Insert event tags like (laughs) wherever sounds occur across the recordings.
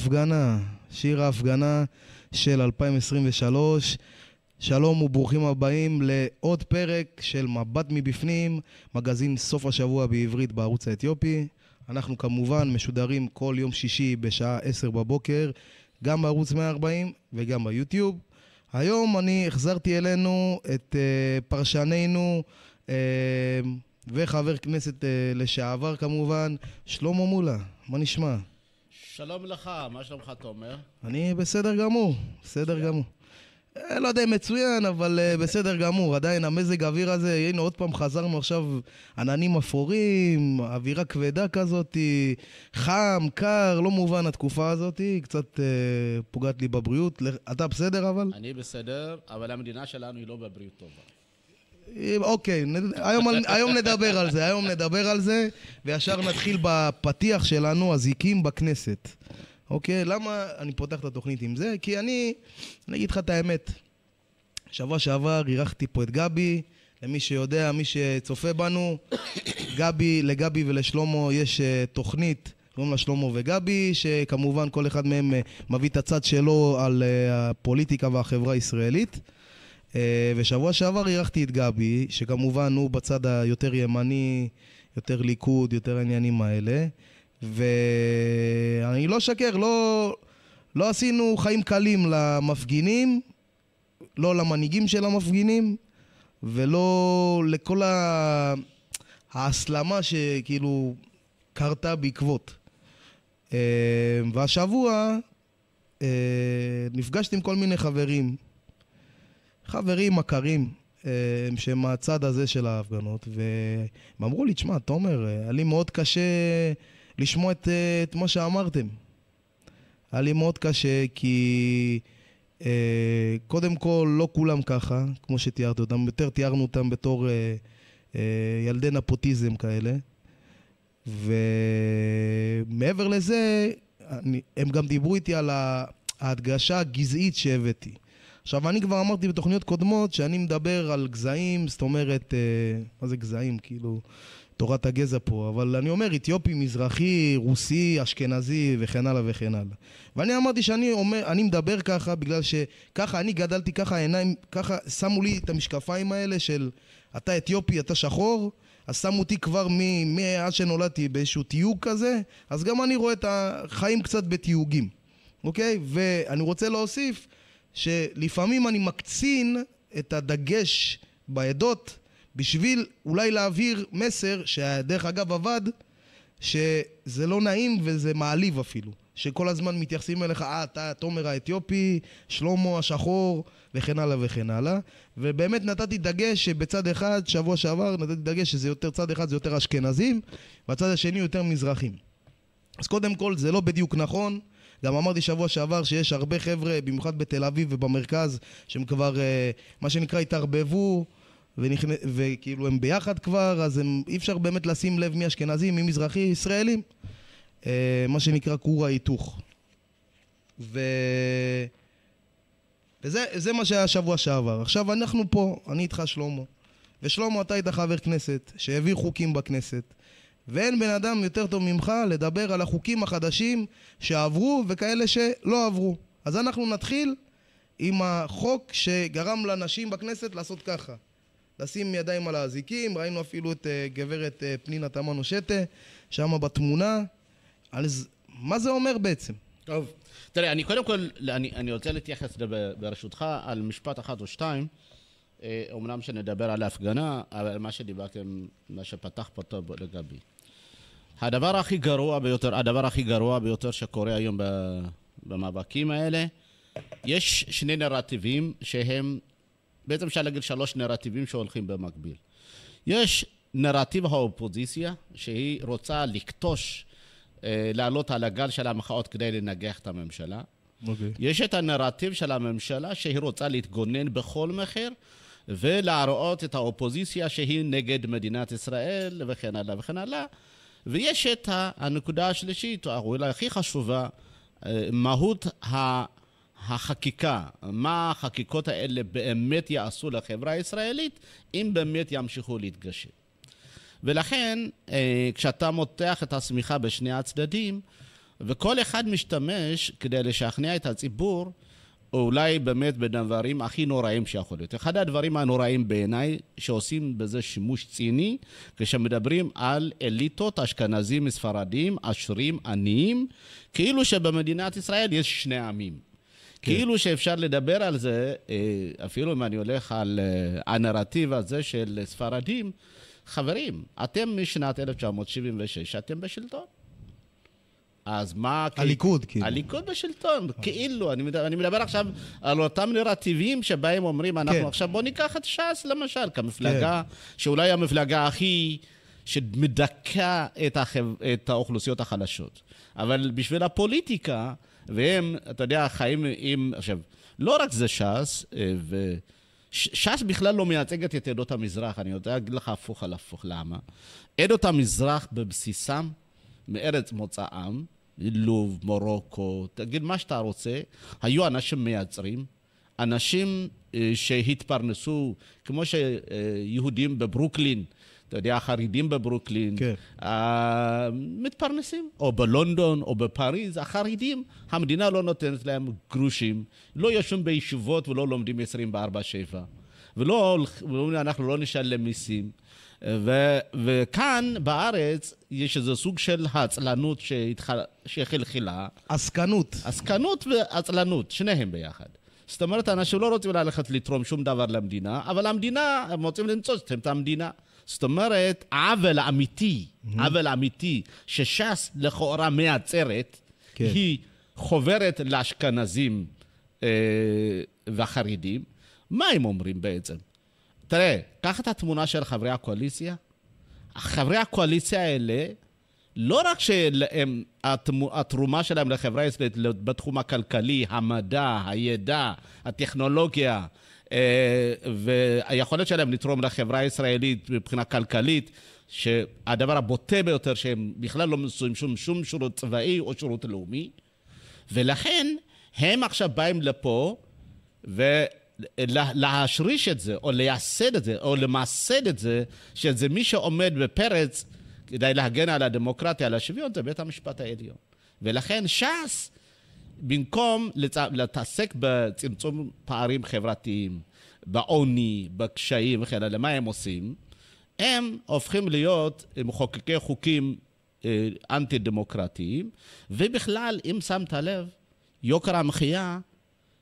ההפגנה, שיר ההפגנה של 2023. שלום וברוכים הבאים לעוד פרק של מבט מבפנים, מגזין סוף השבוע בעברית בערוץ האתיופי. אנחנו כמובן משודרים כל יום שישי בשעה 10 בבוקר, גם בערוץ 140 וגם ביוטיוב. היום אני החזרתי אלינו את uh, פרשנינו uh, וחבר כנסת uh, לשעבר כמובן, שלמה מולה. מה נשמע? שלום לך, מה שלומך, תומר? אני בסדר גמור, בסדר גמור. אה, לא יודע אם מצוין, אבל אה, בסדר גמור. עדיין המזג האוויר הזה, הנה עוד פעם חזרנו עכשיו עננים אפורים, אווירה כבדה כזאת, חם, קר, לא מובן התקופה הזאת, קצת אה, פוגעת לי בבריאות. אתה בסדר אבל? אני בסדר, אבל המדינה שלנו היא לא בבריאות טובה. אוקיי, היום, היום נדבר על זה, היום נדבר על זה, וישר נתחיל בפתיח שלנו, הזיקים בכנסת. אוקיי, למה אני פותח את התוכנית עם זה? כי אני, אני אגיד לך את האמת, שבוע שעבר אירחתי פה את גבי, למי שיודע, מי שצופה בנו, גבי, לגבי ולשלומו יש אה, תוכנית. קוראים לה שלומו וגבי, שכמובן כל אחד מהם אה, מביא את הצד שלו על אה, הפוליטיקה והחברה הישראלית. אה, ושבוע שעבר אירחתי את גבי, שכמובן הוא בצד היותר ימני, יותר ליכוד, יותר העניינים האלה. ואני לא אשקר, לא, לא עשינו חיים קלים למפגינים, לא למנהיגים של המפגינים, ולא לכל ההסלמה שכאילו קרתה בעקבות. אה, והשבוע אה, נפגשתי עם כל מיני חברים. חברים, מכרים, אה, שהם מהצד הזה של ההפגנות, והם אמרו לי, תשמע, תומר, אה, היה לי מאוד קשה לשמוע את, אה, את מה שאמרתם. היה לי מאוד קשה כי אה, קודם כל לא כולם ככה, כמו שתיארתי אותם, יותר תיארנו אותם בתור אה, אה, ילדי נפוטיזם כאלה. ומעבר לזה, אני, הם גם דיברו איתי על ההדגשה הגזעית שהבאתי. עכשיו, אני כבר אמרתי בתוכניות קודמות שאני מדבר על גזעים, זאת אומרת, אה, מה זה גזעים? כאילו, תורת הגזע פה, אבל אני אומר אתיופי, מזרחי, רוסי, אשכנזי וכן הלאה וכן הלאה. ואני אמרתי שאני אומר, אני מדבר ככה בגלל שככה אני גדלתי, ככה העיניים, ככה שמו לי את המשקפיים האלה של אתה אתיופי, אתה שחור, אז שמו אותי כבר מאז שנולדתי באיזשהו תיוג כזה, אז גם אני רואה את החיים קצת בתיוגים, אוקיי? ואני רוצה להוסיף שלפעמים אני מקצין את הדגש בעדות בשביל אולי להעביר מסר, שדרך אגב עבד, שזה לא נעים וזה מעליב אפילו. שכל הזמן מתייחסים אליך, אה, אתה תומר האתיופי, שלמה השחור, וכן הלאה וכן הלאה. ובאמת נתתי דגש שבצד אחד, שבוע שעבר, נתתי דגש שזה יותר, צד אחד זה יותר אשכנזים, והצד השני יותר מזרחים. אז קודם כל, זה לא בדיוק נכון, גם אמרתי שבוע שעבר שיש הרבה חבר'ה, במיוחד בתל אביב ובמרכז, שהם כבר, אה, מה שנקרא, התערבבו. ונכנ... וכאילו הם ביחד כבר, אז הם... אי אפשר באמת לשים לב מי אשכנזי, מי מזרחי, ישראלים. אה, מה שנקרא כור ההיתוך. ו... וזה מה שהיה שבוע שעבר. עכשיו אנחנו פה, אני איתך שלמה. ושלמה, אתה היית חבר כנסת, שהעביר חוקים בכנסת, ואין בן אדם יותר טוב ממך לדבר על החוקים החדשים שעברו וכאלה שלא עברו. אז אנחנו נתחיל עם החוק שגרם לנשים בכנסת לעשות ככה. לשים ידיים על האזיקים, ראינו אפילו את אה, גברת אה, פנינה תמנו שטה, שמה בתמונה. אז מה זה אומר בעצם? טוב, תראה, אני קודם כל, אני, אני רוצה להתייחס ברשותך על משפט אחת או שתיים. אומנם אה, שנדבר על ההפגנה, אבל מה שדיברתם, מה שפתח פה טוב לגבי. הדבר הכי גרוע ביותר, הדבר הכי גרוע ביותר שקורה היום במאבקים האלה, יש שני נרטיבים שהם, בעצם אפשר להגיד שלוש נרטיבים שהולכים במקביל. יש נרטיב האופוזיציה, שהיא רוצה לכתוש, אה, לעלות על הגל של המחאות כדי לנגח את הממשלה. Okay. אוקיי. יש את הנרטיב של הממשלה שהיא רוצה להתגונן בכל מחיר ולהראות את האופוזיציה שהיא נגד מדינת ישראל וכן הלאה וכן הלאה. ויש את הנקודה השלישית, או אולי הכי חשובה, אה, מהות החקיקה, מה החקיקות האלה באמת יעשו לחברה הישראלית, אם באמת ימשיכו להתגשם. ולכן, אה, כשאתה מותח את השמיכה בשני הצדדים, וכל אחד משתמש כדי לשכנע את הציבור, אולי באמת בדברים הכי נוראים שיכול להיות. אחד הדברים הנוראים בעיניי, שעושים בזה שימוש ציני, כשמדברים על אליטות אשכנזים, ספרדים, עשירים, עניים, כאילו שבמדינת ישראל יש שני עמים. כן. כאילו שאפשר לדבר על זה, אה, אפילו אם אני הולך על אה, הנרטיב הזה של ספרדים, חברים, אתם משנת 1976, אתם בשלטון. אז מה... כאילו, הליכוד, כאילו. הליכוד בשלטון, כאילו. אני מדבר, עכשיו על אותם נרטיבים שבהם אומרים, אנחנו כן. עכשיו, בואו ניקח את ש"ס למשל, כמפלגה, כן. שאולי המפלגה הכי... שמדכא את, האוכלוסיות החלשות. אבל בשביל הפוליטיקה, והם, אתה יודע, חיים עם... עכשיו, לא רק זה ש"ס, אה, ו... ש"ס בכלל לא מייצגת את עדות המזרח, אני רוצה להגיד לך הפוך על הפוך, למה? עדות המזרח בבסיסם, מארץ מוצאם, לוב, מרוקו, תגיד מה שאתה רוצה. היו אנשים מייצרים, אנשים אה, שהתפרנסו, כמו שיהודים בברוקלין, אתה יודע, החרדים בברוקלין, כן. אה, מתפרנסים, או בלונדון, או בפריז, החרדים, המדינה לא נותנת להם גרושים, לא יושבים בישיבות ולא לומדים 24-7, ולא אומרים, אנחנו לא נשלם מיסים. ו, וכאן בארץ יש איזה סוג של העצלנות שהתח... שחלחלה. עסקנות. עסקנות ועצלנות, שניהם ביחד. זאת אומרת, אנשים לא רוצים ללכת לתרום שום דבר למדינה, אבל המדינה, הם רוצים למצוא את המדינה. זאת אומרת, עוול אמיתי, עוול אמיתי, שש"ס לכאורה מייצרת, כן. היא חוברת לאשכנזים אה, והחרדים. מה הם אומרים בעצם? תראה, קח את התמונה של חברי הקואליציה. חברי הקואליציה האלה, לא רק שהתרומה שלהם לחברה הישראלית בתחום הכלכלי, המדע, הידע, הטכנולוגיה, אה, והיכולת שלהם לתרום לחברה הישראלית מבחינה כלכלית, שהדבר הבוטה ביותר, שהם בכלל לא מסוים שום, שום שירות צבאי או שירות לאומי, ולכן הם עכשיו באים לפה, ו... להשריש את זה, או לייסד את זה, או למסד את זה, שזה מי שעומד בפרץ כדי להגן על הדמוקרטיה, על השוויון, זה בית המשפט העליון. ולכן ש"ס, במקום להתעסק בצמצום פערים חברתיים, בעוני, בקשיים וכן הלאה, מה הם עושים? הם הופכים להיות מחוקקי חוקים אה, אנטי-דמוקרטיים, ובכלל, אם שמת לב, יוקר המחיה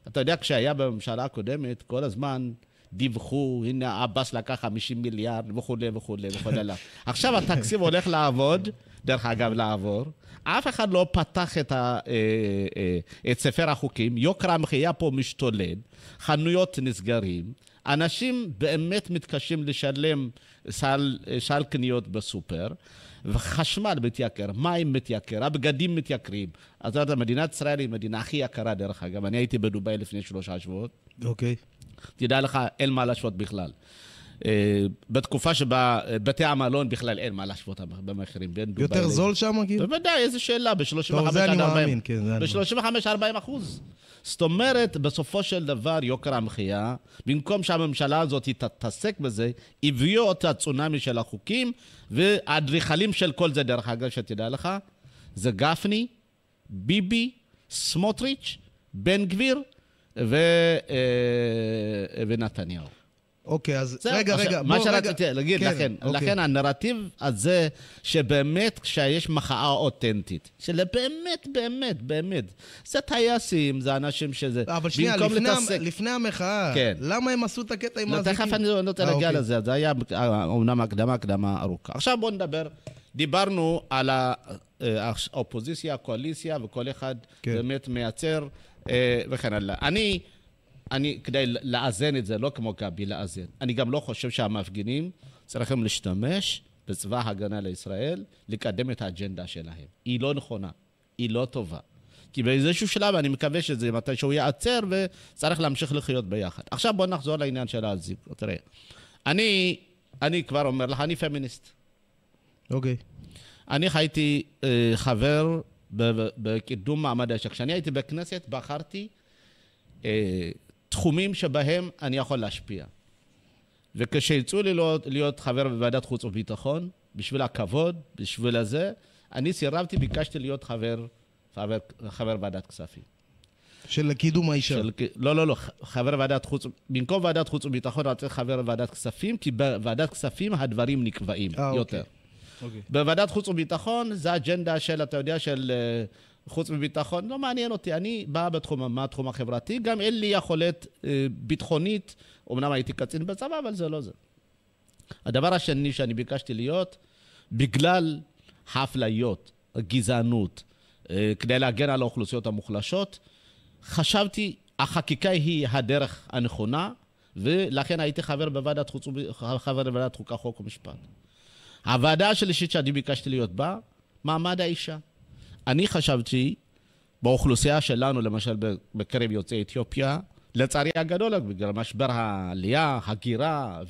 אתה יודע, כשהיה בממשלה הקודמת, כל הזמן דיווחו, הנה עבאס לקח 50 מיליארד וכולי וכולי וכולי. (laughs) עכשיו התקציב הולך לעבוד, דרך אגב, לעבור. אף אחד לא פתח את, ה, אה, אה, את ספר החוקים. יוקר המחיה פה משתולל, חנויות נסגרים. אנשים באמת מתקשים לשלם סל, אה, סל קניות בסופר. וחשמל מתייקר, מים מתייקר, הבגדים מתייקרים. אז זאת אומרת, מדינת ישראל היא המדינה הכי יקרה, דרך אגב. אני הייתי בדובאי לפני שלושה שבועות. אוקיי. Okay. תדע לך, אין מה להשוות בכלל. אה, בתקופה שבה אה, בתי המלון בכלל אין מה להשוות במחירים. יותר זול שם, כאילו? בוודאי, איזה שאלה, ב-35 עד 40. כן, ב-35 40 אחוז. זאת אומרת, בסופו של דבר, יוקר המחיה, במקום שהממשלה הזאת תתעסק בזה, הביאו את הצונאמי של החוקים, והאדריכלים של כל זה, דרך אגב, שתדע לך, זה גפני, ביבי, סמוטריץ', בן גביר ו... אה, ונתניהו. אוקיי, אז זה, רגע, רגע, עכשיו, רגע. מה שרציתי להגיד, כן, לכן, אוקיי. לכן הנרטיב הזה, שבאמת כשיש מחאה אותנטית, שזה באמת, באמת, באמת, זה טייסים, זה אנשים שזה... אבל שנייה, לפני, לתסק... לפני המחאה, כן. למה הם עשו את הקטע עם לא, האזיקים? לא, תכף אני לא רוצה להגיע לזה, זה היה אה, אומנם הקדמה, הקדמה ארוכה. עכשיו בואו נדבר, דיברנו על אה, האופוזיציה, הקואליציה, וכל אחד כן. באמת מייצר אה, וכן הלאה. אני... אני, כדי לאזן את זה, לא כמו גבי לאזן. אני גם לא חושב שהמפגינים צריכים להשתמש בצבא ההגנה לישראל לקדם את האג'נדה שלהם. היא לא נכונה, היא לא טובה. כי באיזשהו שלב אני מקווה שזה מתישהו ייעצר וצריך להמשיך לחיות ביחד. עכשיו בוא נחזור לעניין של האזיק. תראה, אני, אני כבר אומר לך, אני פמיניסט. אוקיי. Okay. אני הייתי uh, אה, חבר בקידום מעמד האישה. כשאני הייתי בכנסת בחרתי Uh, תחומים שבהם אני יכול להשפיע. וכשיצאו לי להיות, להיות חבר בוועדת חוץ וביטחון, בשביל הכבוד, בשביל הזה, אני סירבתי, ביקשתי להיות חבר, חבר, חבר ועדת כספים. של קידום האישה. של, לא, לא, לא, חבר ועדת חוץ, במקום ועדת חוץ וביטחון, רציתי חבר ועדת כספים, כי בוועדת כספים הדברים נקבעים 아, אה, אוקיי. יותר. אוקיי. בוועדת חוץ וביטחון זה אג'נדה של, אתה יודע, של uh, חוץ מביטחון, לא מעניין אותי. אני בא בתחום, מה התחום החברתי, גם אין לי יכולת אה, ביטחונית, אמנם הייתי קצין בצבא, אבל זה לא זה. הדבר השני שאני ביקשתי להיות, בגלל האפליות, הגזענות, אה, כדי להגן על האוכלוסיות המוחלשות, חשבתי, החקיקה היא הדרך הנכונה, ולכן הייתי חבר בוועדת חוץ, חבר בוועדת חוקה, חוק ומשפט. הוועדה השלישית שאני ביקשתי להיות בה, מעמד האישה. אני חשבתי, באוכלוסייה שלנו, למשל בקרב יוצאי אתיופיה, לצערי הגדול, בגלל משבר העלייה, הגירה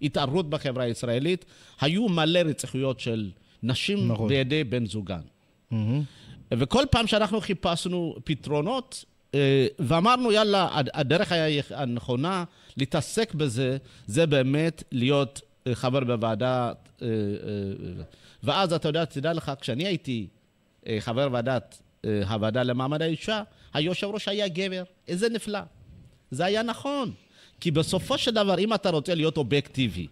והתערות בחברה הישראלית, היו מלא רציחויות של נשים נכון. בידי בן זוגן. Mm-hmm. וכל פעם שאנחנו חיפשנו פתרונות, אה, ואמרנו, יאללה, הדרך הנכונה להתעסק בזה, זה באמת להיות אה, חבר בוועדה. אה, ואז אתה יודע, תדע לך, כשאני הייתי אה, חבר ועדת אה, הוועדה למעמד האישה, היושב ראש היה גבר. איזה נפלא. זה היה נכון. כי בסופו של דבר, אם אתה רוצה להיות אובייקטיבי,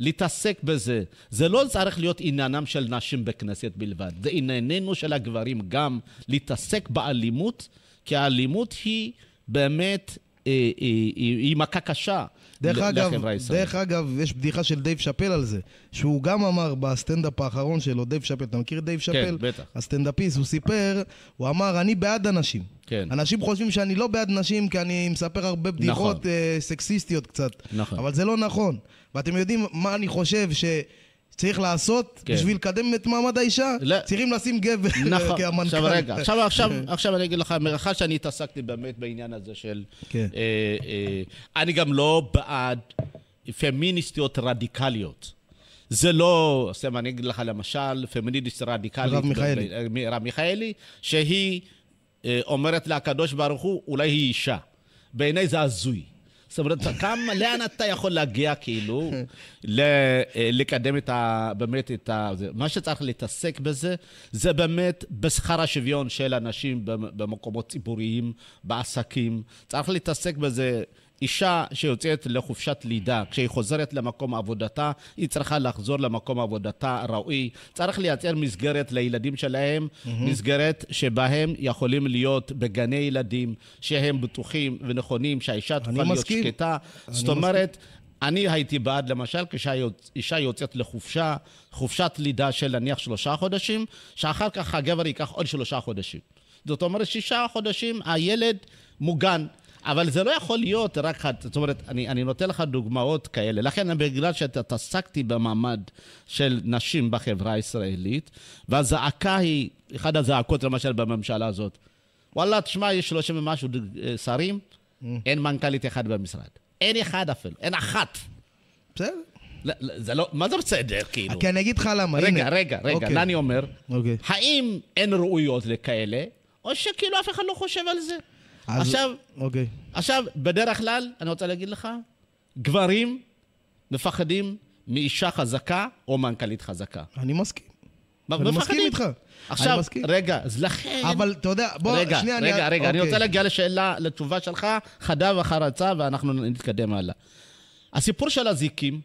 להתעסק בזה, זה לא צריך להיות עניינם של נשים בכנסת בלבד, זה ענייננו של הגברים גם להתעסק באלימות, כי האלימות היא באמת, היא, אה, היא, היא, מכה קשה. דרך אגב, דרך אגב, יש בדיחה של דייב שאפל על זה, שהוא גם אמר בסטנדאפ האחרון שלו, דייב שאפל, אתה מכיר את דייב כן, שאפל? כן, בטח. הסטנדאפיסט, הוא סיפר, הוא אמר, אני בעד אנשים. כן. אנשים חושבים שאני לא בעד נשים, כי אני מספר הרבה נכון. בדיחות נכון. אה, סקסיסטיות קצת. נכון. אבל זה לא נכון. ואתם יודעים מה אני חושב, ש... צריך לעשות כן. בשביל לקדם את מעמד האישה, לא. צריכים לשים גבר אה, נכון. כמנכ"ל. עכשיו רגע, עכשיו, (laughs) עכשיו, עכשיו אני אגיד לך, מאחר שאני התעסקתי באמת בעניין הזה של... כן. אה, אה, אני גם לא בעד פמיניסטיות רדיקליות. זה לא, סתם אני אגיד לך למשל, פמיניסט רדיקלית. רב מיכאלי. רב מיכאלי, שהיא אה, אומרת לקדוש ברוך הוא, אולי היא אישה. בעיניי זה הזוי. זאת אומרת, כמה, לאן אתה יכול להגיע, כאילו, ל, אה, לקדם את ה... באמת את ה... מה שצריך להתעסק בזה, זה באמת בשכר השוויון של אנשים במקומות ציבוריים, בעסקים. צריך להתעסק בזה. אישה שיוצאת לחופשת לידה, כשהיא חוזרת למקום עבודתה, היא צריכה לחזור למקום עבודתה ראוי. צריך לייצר מסגרת לילדים שלהם, mm-hmm. מסגרת שבהם יכולים להיות בגני ילדים, שהם בטוחים ונכונים, שהאישה תוכל להיות מסכים. שקטה. זאת אומרת, אני הייתי בעד, למשל, כשאישה יוצאת לחופשה, חופשת לידה של נניח שלושה חודשים, שאחר כך הגבר ייקח עוד שלושה חודשים. זאת אומרת, שישה חודשים הילד מוגן. אבל זה לא יכול להיות רק זאת אומרת, אני, אני נותן לך דוגמאות כאלה. לכן, בגלל שהתעסקתי במעמד של נשים בחברה הישראלית, והזעקה היא, אחת הזעקות למשל בממשלה הזאת, וואלה, תשמע, יש 30 ומשהו אה, שרים, mm. אין מנכ"לית אחד במשרד. אין אחד אפילו, אין אחת. בסדר. זה לא, מה זה בסדר, כאילו? כי אני אגיד לך למה, רגע, הנה. רגע, רגע, אוקיי. אני אומר, אוקיי. האם אין ראויות לכאלה, או שכאילו אף אחד לא חושב על זה? אז... עכשיו, אוקיי. עכשיו, בדרך כלל, אני רוצה להגיד לך, גברים מפחדים מאישה חזקה או מנכ"לית חזקה. אני מסכים. אני מסכים איתך. עכשיו, מסכים. רגע, אז לכן... אבל אתה יודע, בוא, רגע, שנייה, רגע, אני... רגע, רגע, אני אוקיי. רוצה להגיע לשאלה, לתשובה שלך, חדה וחרצה, ואנחנו נתקדם הלאה. הסיפור של הזיקים,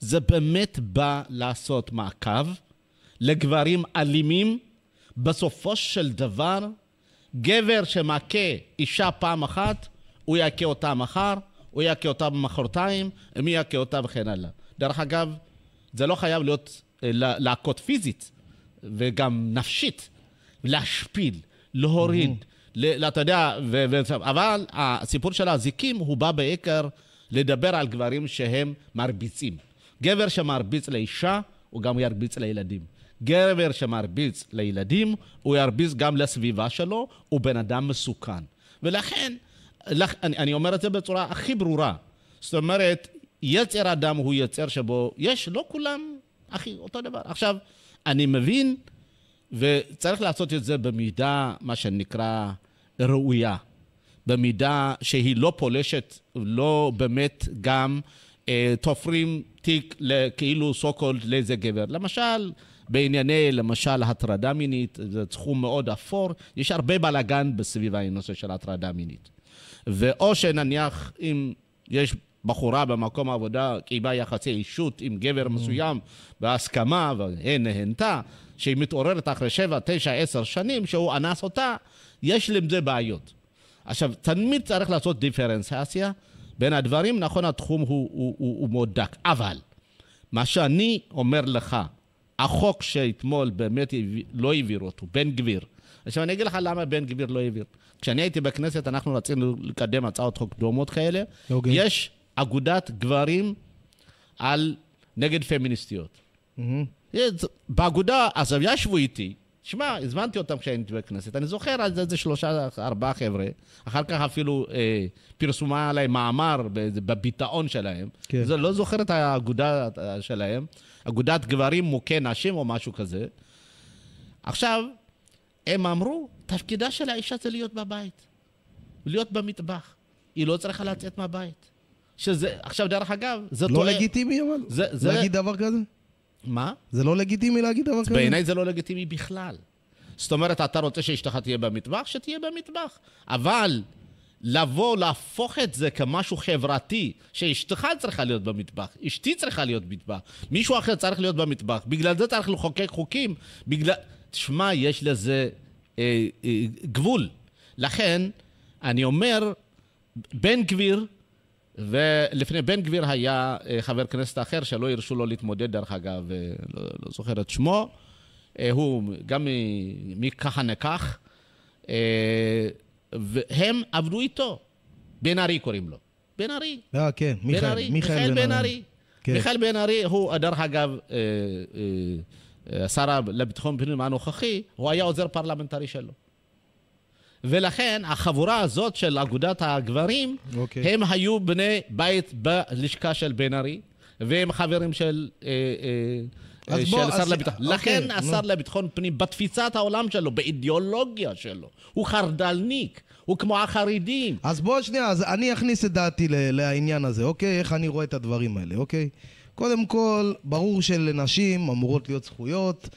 זה באמת בא לעשות מעקב לגברים אלימים. בסופו של דבר, גבר שמכה אישה פעם אחת, הוא יכה אותה מחר, הוא יכה אותה מחרתיים, מי יכה אותה וכן הלאה. דרך אגב, זה לא חייב להיות אה, להכות פיזית, וגם נפשית, להשפיל, להוריד, mm-hmm. אתה יודע, ו- ו- אבל הסיפור של האזיקים הוא בא בעיקר לדבר על גברים שהם מרביצים. גבר שמרביץ לאישה, הוא גם ירביץ לילדים. גבר שמרביץ לילדים, הוא ירביץ גם לסביבה שלו, הוא בן אדם מסוכן. ולכן, לכ, אני, אני אומר את זה בצורה הכי ברורה. זאת אומרת, יצר אדם הוא יצר שבו יש, לא כולם, אחי, אותו דבר. עכשיו, אני מבין, וצריך לעשות את זה במידה, מה שנקרא, ראויה. במידה שהיא לא פולשת, לא באמת גם אה, תופרים תיק כאילו so called לאיזה גבר. למשל, בענייני, למשל, הטרדה מינית, זה תחום מאוד אפור, יש הרבה בלאגן בסביב הנושא של הטרדה מינית. ואו שנניח, אם יש בחורה במקום העבודה קיימה יחסי אישות עם גבר מסוים בהסכמה, והיא נהנתה, שהיא מתעוררת אחרי שבע, תשע, עשר שנים, שהוא אנס אותה, יש עם זה בעיות. עכשיו, תמיד צריך לעשות דיפרנציאציה בין הדברים. נכון, התחום הוא, הוא, הוא, הוא מאוד דק, אבל מה שאני אומר לך, החוק שאתמול באמת לא העביר אותו, בן גביר. עכשיו אני אגיד לך למה בן גביר לא העביר. כשאני הייתי בכנסת אנחנו רצינו לקדם הצעות חוק דומות כאלה. Okay. אוקיי. יש אגודת גברים על נגד פמיניסטיות. Mm-hmm. באגודה, אז הם ישבו איתי, שמע, הזמנתי אותם כשהייתי בכנסת, אני זוכר על זה איזה שלושה, ארבעה חבר'ה, אחר כך אפילו אה, פרסומה עליהם מאמר בביטאון שלהם. כן. זה לא זוכר את האגודה אה, שלהם, אגודת גברים מוכי נשים או משהו כזה. עכשיו, הם אמרו, תפקידה של האישה זה להיות בבית, להיות במטבח. היא לא צריכה לצאת מהבית. שזה, עכשיו, דרך אגב, זה לא טועה... לא לגיטימי אבל? זה, זה... להגיד דבר כזה? מה? זה לא לגיטימי להגיד דבר כזה. בעיניי זה לא לגיטימי בכלל. זאת אומרת, אתה רוצה שאשתך תהיה במטבח? שתהיה במטבח. אבל לבוא, להפוך את זה כמשהו חברתי, שאשתך צריכה להיות במטבח, אשתי צריכה להיות במטבח, מישהו אחר צריך להיות במטבח, בגלל זה צריך לחוקק חוקים, בגלל... תשמע, יש לזה אה, אה, גבול. לכן, אני אומר, בן גביר ולפני בן גביר היה אה, חבר כנסת אחר שלא הרשו לו להתמודד, דרך אגב, אה, לא, לא זוכר את שמו. אה, הוא גם מככה נקח, והם עבדו איתו. בן ארי קוראים לו. בן ארי. אה, כן, מיכאל, מיכאל בן ארי. כן. מיכאל בן ארי הוא, דרך אגב, השר לביטחון פנים הנוכחי, הוא היה עוזר פרלמנטרי שלו. ולכן החבורה הזאת של אגודת הגברים, okay. אוקיי. הם היו בני בית בלשכה של בן ארי, והם חברים של... אה, אה, של השר לביטחון. אוקיי, לכן השר לביטחון פנים, בתפיסת העולם שלו, באידיאולוגיה שלו, הוא חרדלניק, הוא כמו החרדים. אז בוא שנייה, אז אני אכניס את דעתי לעניין הזה, אוקיי? איך אני רואה את הדברים האלה, אוקיי? קודם כל, ברור שלנשים אמורות להיות זכויות.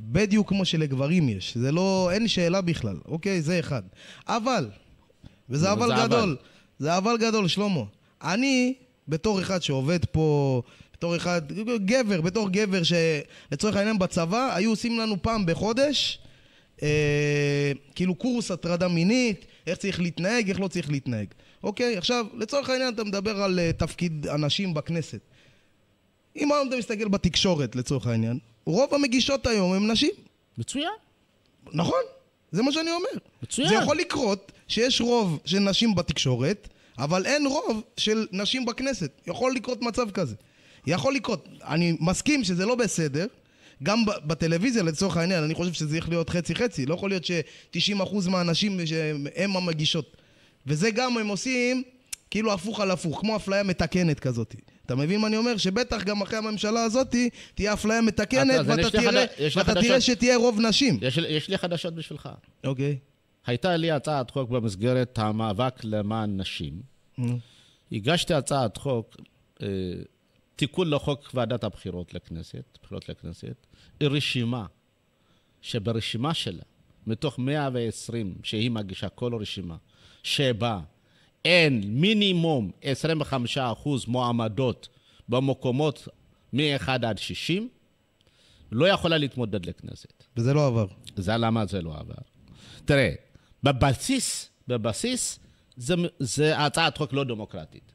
בדיוק כמו שלגברים יש. זה לא, אין שאלה בכלל. אוקיי, זה אחד. אבל, וזה אבל זה גדול, אבל. זה אבל גדול, שלמה. אני, בתור אחד שעובד פה, בתור אחד, גבר, בתור גבר שלצורך העניין בצבא, היו עושים לנו פעם בחודש, אה, כאילו קורס הטרדה מינית, איך צריך להתנהג, איך לא צריך להתנהג. אוקיי, עכשיו, לצורך העניין אתה מדבר על uh, תפקיד הנשים בכנסת. אם היום אתה מסתכל בתקשורת, לצורך העניין, רוב המגישות היום הן נשים. מצוין. נכון, זה מה שאני אומר. מצוין. זה יכול לקרות שיש רוב של נשים בתקשורת, אבל אין רוב של נשים בכנסת. יכול לקרות מצב כזה. יכול לקרות. אני מסכים שזה לא בסדר. גם בטלוויזיה לצורך העניין, אני חושב שזה צריך להיות חצי-חצי. לא יכול להיות ש-90% מהנשים הם המגישות. וזה גם הם עושים כאילו הפוך על הפוך, כמו אפליה מתקנת כזאת. אתה מבין מה אני אומר? שבטח גם אחרי הממשלה הזאת תהיה אפליה מתקנת, ואתה תראה, חדש... ואתה תראה שתהיה רוב נשים. יש, יש לי חדשות בשבילך. אוקיי. הייתה לי הצעת חוק במסגרת המאבק למען נשים. Mm. הגשתי הצעת חוק, אה, תיקון לחוק ועדת הבחירות לכנסת, בחירות לכנסת, רשימה, שברשימה שלה, מתוך 120 שהיא מגישה, כל רשימה, שבה אין מינימום 25% מועמדות במקומות מ-1 עד 60, לא יכולה להתמודד לכנסת. וזה לא עבר. זה למה זה לא עבר. תראה, בבסיס, בבסיס, זה, זה הצעת חוק לא דמוקרטית.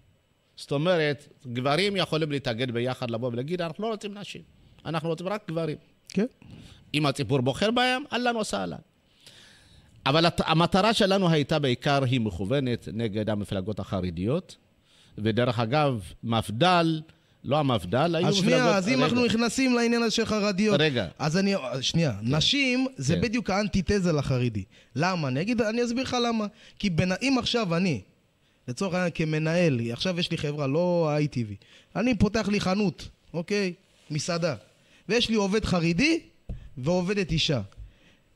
זאת אומרת, גברים יכולים להתאגד ביחד, לבוא ולהגיד, אנחנו לא רוצים נשים, אנחנו רוצים רק גברים. כן. אם הציבור בוחר בהם, אהלן וסהלן. אבל המטרה שלנו הייתה בעיקר, היא מכוונת נגד המפלגות החרדיות, ודרך אגב, מפד"ל, לא המפד"ל, היו מפלגות... אז שנייה, אז אם אנחנו נכנסים לעניין הזה של חרדיות... רגע. אז אני... שנייה, כן. נשים זה כן. בדיוק האנטיתזה לחרדי. למה? אני אגיד, אני אסביר לך למה. כי בנ... אם עכשיו אני, לצורך העניין כמנהל, עכשיו יש לי חברה, לא itv אני פותח לי חנות, אוקיי? מסעדה. ויש לי עובד חרדי ועובדת אישה.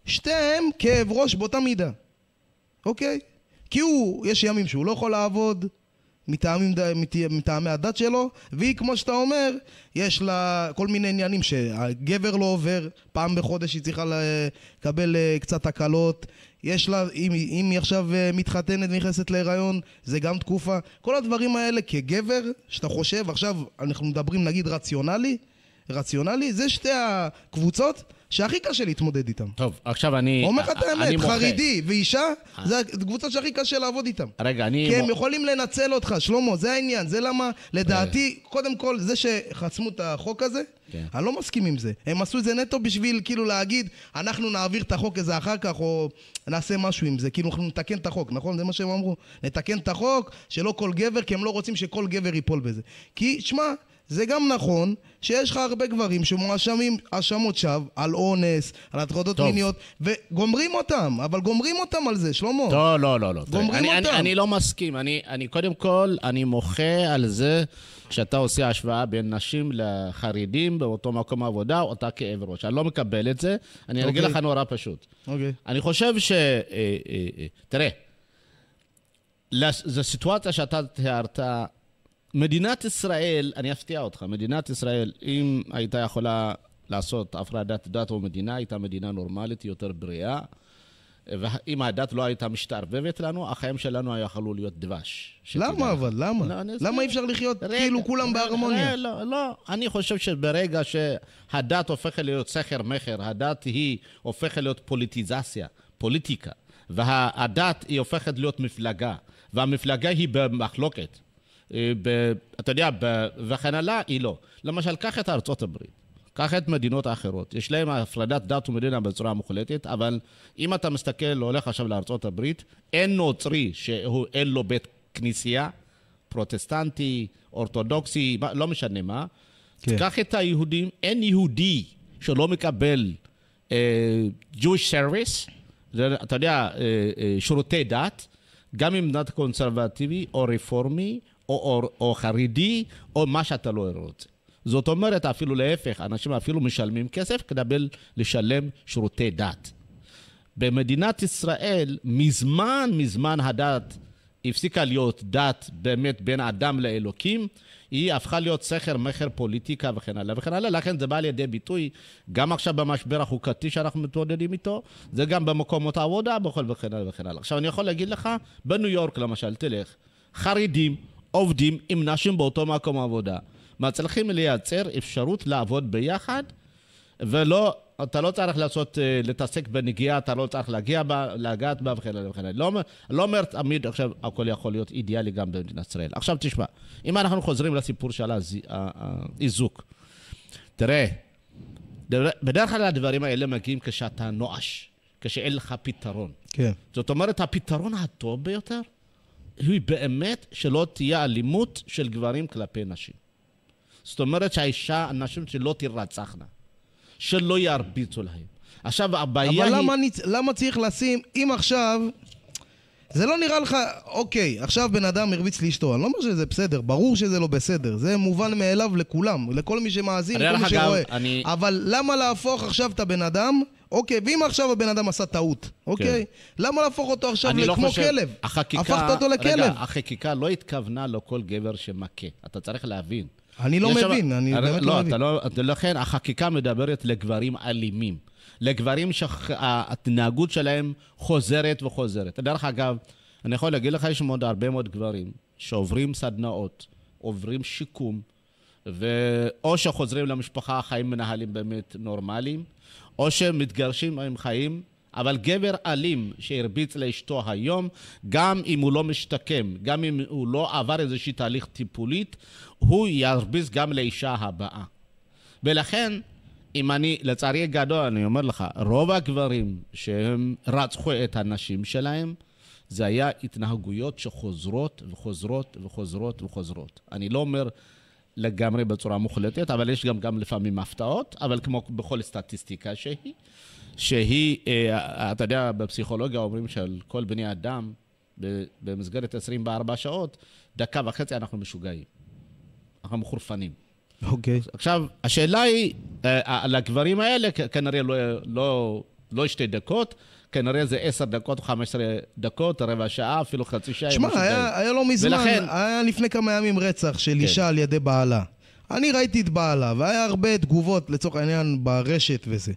שתיהם כאב ראש באותה מידה, אוקיי? כי הוא, יש ימים שהוא לא יכול לעבוד, מטעמים, מת, מטעמי הדת שלו, והיא, כמו שאתה אומר, יש לה כל מיני עניינים שהגבר לא עובר, פעם בחודש היא צריכה לקבל אה, קצת הקלות, יש לה, אם, אם היא עכשיו אה, מתחתנת ונכנסת להיריון, זה גם תקופה. כל הדברים האלה כגבר, שאתה חושב, עכשיו אנחנו מדברים נגיד רציונלי, רציונלי, זה שתי הקבוצות שהכי קשה להתמודד איתם. טוב, עכשיו אני... אומר לך את האמת, חרדי ואישה, אה. זה הקבוצה שהכי קשה לעבוד איתם. רגע, אני... כי הם יכולים לנצל אותך, שלמה, זה העניין, זה למה, לדעתי, אה. קודם כל, זה שחסמו את החוק הזה, כן. אני לא מסכים עם זה. הם עשו את זה נטו בשביל כאילו להגיד, אנחנו נעביר את החוק הזה אחר כך, או נעשה משהו עם זה. כאילו, אנחנו נתקן את החוק, נכון? זה מה שהם אמרו. נתקן את החוק, שלא כל גבר, כי הם לא רוצים שכל גבר ייפול בזה. כי, שמע, זה גם נכון שיש לך הרבה גברים שמואשמים האשמות שווא על אונס, על הטרדות מיניות, וגומרים אותם, אבל גומרים אותם על זה, שלמה. לא, לא, לא. לא. גומרים אני, אותם. אני, אני לא מסכים. אני, אני קודם כל, אני מוחה על זה שאתה עושה השוואה בין נשים לחרדים באותו מקום עבודה, אותה כאב ראש. אני לא מקבל את זה. אני אגיד אוקיי. לך נורא פשוט. אוקיי. אני חושב ש... אה, אה, אה, תראה, לסיטואציה שאתה תיארת, מדינת ישראל, אני אפתיע אותך, מדינת ישראל, אם הייתה יכולה לעשות הפרדת דת ומדינה, הייתה מדינה נורמלית, יותר בריאה. ואם הדת לא הייתה משתערבבת לנו, החיים שלנו היו יכולו להיות דבש. למה אבל? למה? לא, למה אי אפשר לחיות רגע, כאילו כולם בהרמוניה? לא, לא, אני חושב שברגע שהדת הופכת להיות סכר-מכר, הדת היא הופכת להיות פוליטיזציה, פוליטיקה, והדת היא הופכת להיות מפלגה, והמפלגה היא במחלוקת. אה, ב, אתה יודע, ב, וכן הלאה, היא לא. למשל, קח את ארצות הברית, קח את מדינות האחרות. יש להן הפרדת דת ומדינה בצורה מוחלטת, אבל אם אתה מסתכל, הולך עכשיו לארצות הברית, אין נוצרי שאין לו בית כנסייה, פרוטסטנטי, אורתודוקסי, לא משנה מה. כן. קח את היהודים, אין יהודי שלא מקבל אה, Jewish service, זה, אתה יודע, אה, אה, שירותי דת, גם אם דת קונסרבטיבי או רפורמי או, או, או חרדי, או מה שאתה לא רוצה. זאת אומרת, אפילו להפך, אנשים אפילו משלמים כסף כדי לשלם שירותי דת. במדינת ישראל, מזמן מזמן הדת הפסיקה להיות דת באמת בין אדם לאלוקים, היא הפכה להיות סכר, מכר, פוליטיקה וכן הלאה וכן הלאה, לכן זה בא לידי ביטוי גם עכשיו במשבר החוקתי שאנחנו מתמודדים איתו, זה גם במקומות העבודה וכן הלאה וכן הלאה. עכשיו אני יכול להגיד לך, בניו יורק למשל, תלך, חרדים, עובדים עם נשים באותו מקום עבודה. מצליחים לייצר אפשרות לעבוד ביחד, ולא, אתה לא צריך לעשות, אה, להתעסק בנגיעה, אתה לא צריך להגיע בה, לגעת בה וכן הלאה וכן הלאה. לא, לא אומר תמיד עכשיו הכל יכול להיות אידיאלי גם במדינת ישראל. עכשיו תשמע, אם אנחנו חוזרים לסיפור של האיזוק, תראה, בדרך כלל הדברים האלה מגיעים כשאתה נואש, כשאין לך פתרון. כן. זאת אומרת, הפתרון הטוב ביותר היא באמת שלא תהיה אלימות של גברים כלפי נשים. זאת אומרת שהאישה, הנשים שלא תירצחנה, שלא ירביצו להם. עכשיו הבעיה אבל היא... אבל למה, אני, למה צריך לשים, אם עכשיו... זה לא נראה לך, אוקיי, עכשיו בן אדם הרביץ לאשתו, אני לא אומר שזה בסדר, ברור שזה לא בסדר, זה מובן מאליו לכולם, לכל מי שמאזין, לכל מי שרואה. אני... אבל למה להפוך עכשיו את הבן אדם, אוקיי, ואם עכשיו הבן אדם עשה טעות, כן. אוקיי? כן. למה להפוך אותו עכשיו לא לכמו לא חושב, כלב? החקיקה... הפכת אותו לכלב. רגע, החקיקה לא התכוונה לכל גבר שמכה. אתה צריך להבין. אני לא מבין, שם... אני הר... באמת לא, לא מבין. לא, לכן החקיקה מדברת לגברים אלימים. לגברים שההתנהגות שח... שלהם חוזרת וחוזרת. דרך אגב, אני יכול להגיד לך, יש עוד הרבה מאוד גברים שעוברים סדנאות, עוברים שיקום, ואו שחוזרים למשפחה, החיים מנהלים באמת נורמליים, או שמתגרשים עם חיים. אבל גבר אלים שהרביץ לאשתו היום, גם אם הוא לא משתקם, גם אם הוא לא עבר איזושהי תהליך טיפולית, הוא ירביץ גם לאישה הבאה. ולכן, אם אני, לצערי הגדול, אני אומר לך, רוב הגברים שהם רצחו את הנשים שלהם, זה היה התנהגויות שחוזרות וחוזרות וחוזרות וחוזרות. אני לא אומר לגמרי בצורה מוחלטת, אבל יש גם, גם לפעמים הפתעות, אבל כמו בכל סטטיסטיקה שהיא, שהיא, אה, אתה יודע, בפסיכולוגיה אומרים שעל כל בני אדם, במסגרת 24 שעות, דקה וחצי אנחנו משוגעים. אנחנו מחורפנים. אוקיי. Okay. עכשיו, השאלה היא, אה, על הגברים האלה כנראה לא, לא, לא שתי דקות, כנראה זה עשר דקות, חמש עשרה דקות, רבע שעה, אפילו חצי שעה. שמע, היה, היה לא מזמן, ולכן... היה לפני כמה ימים רצח של כן. אישה כן. על ידי בעלה. אני ראיתי את בעלה, והיה הרבה תגובות, לצורך העניין, ברשת וזה.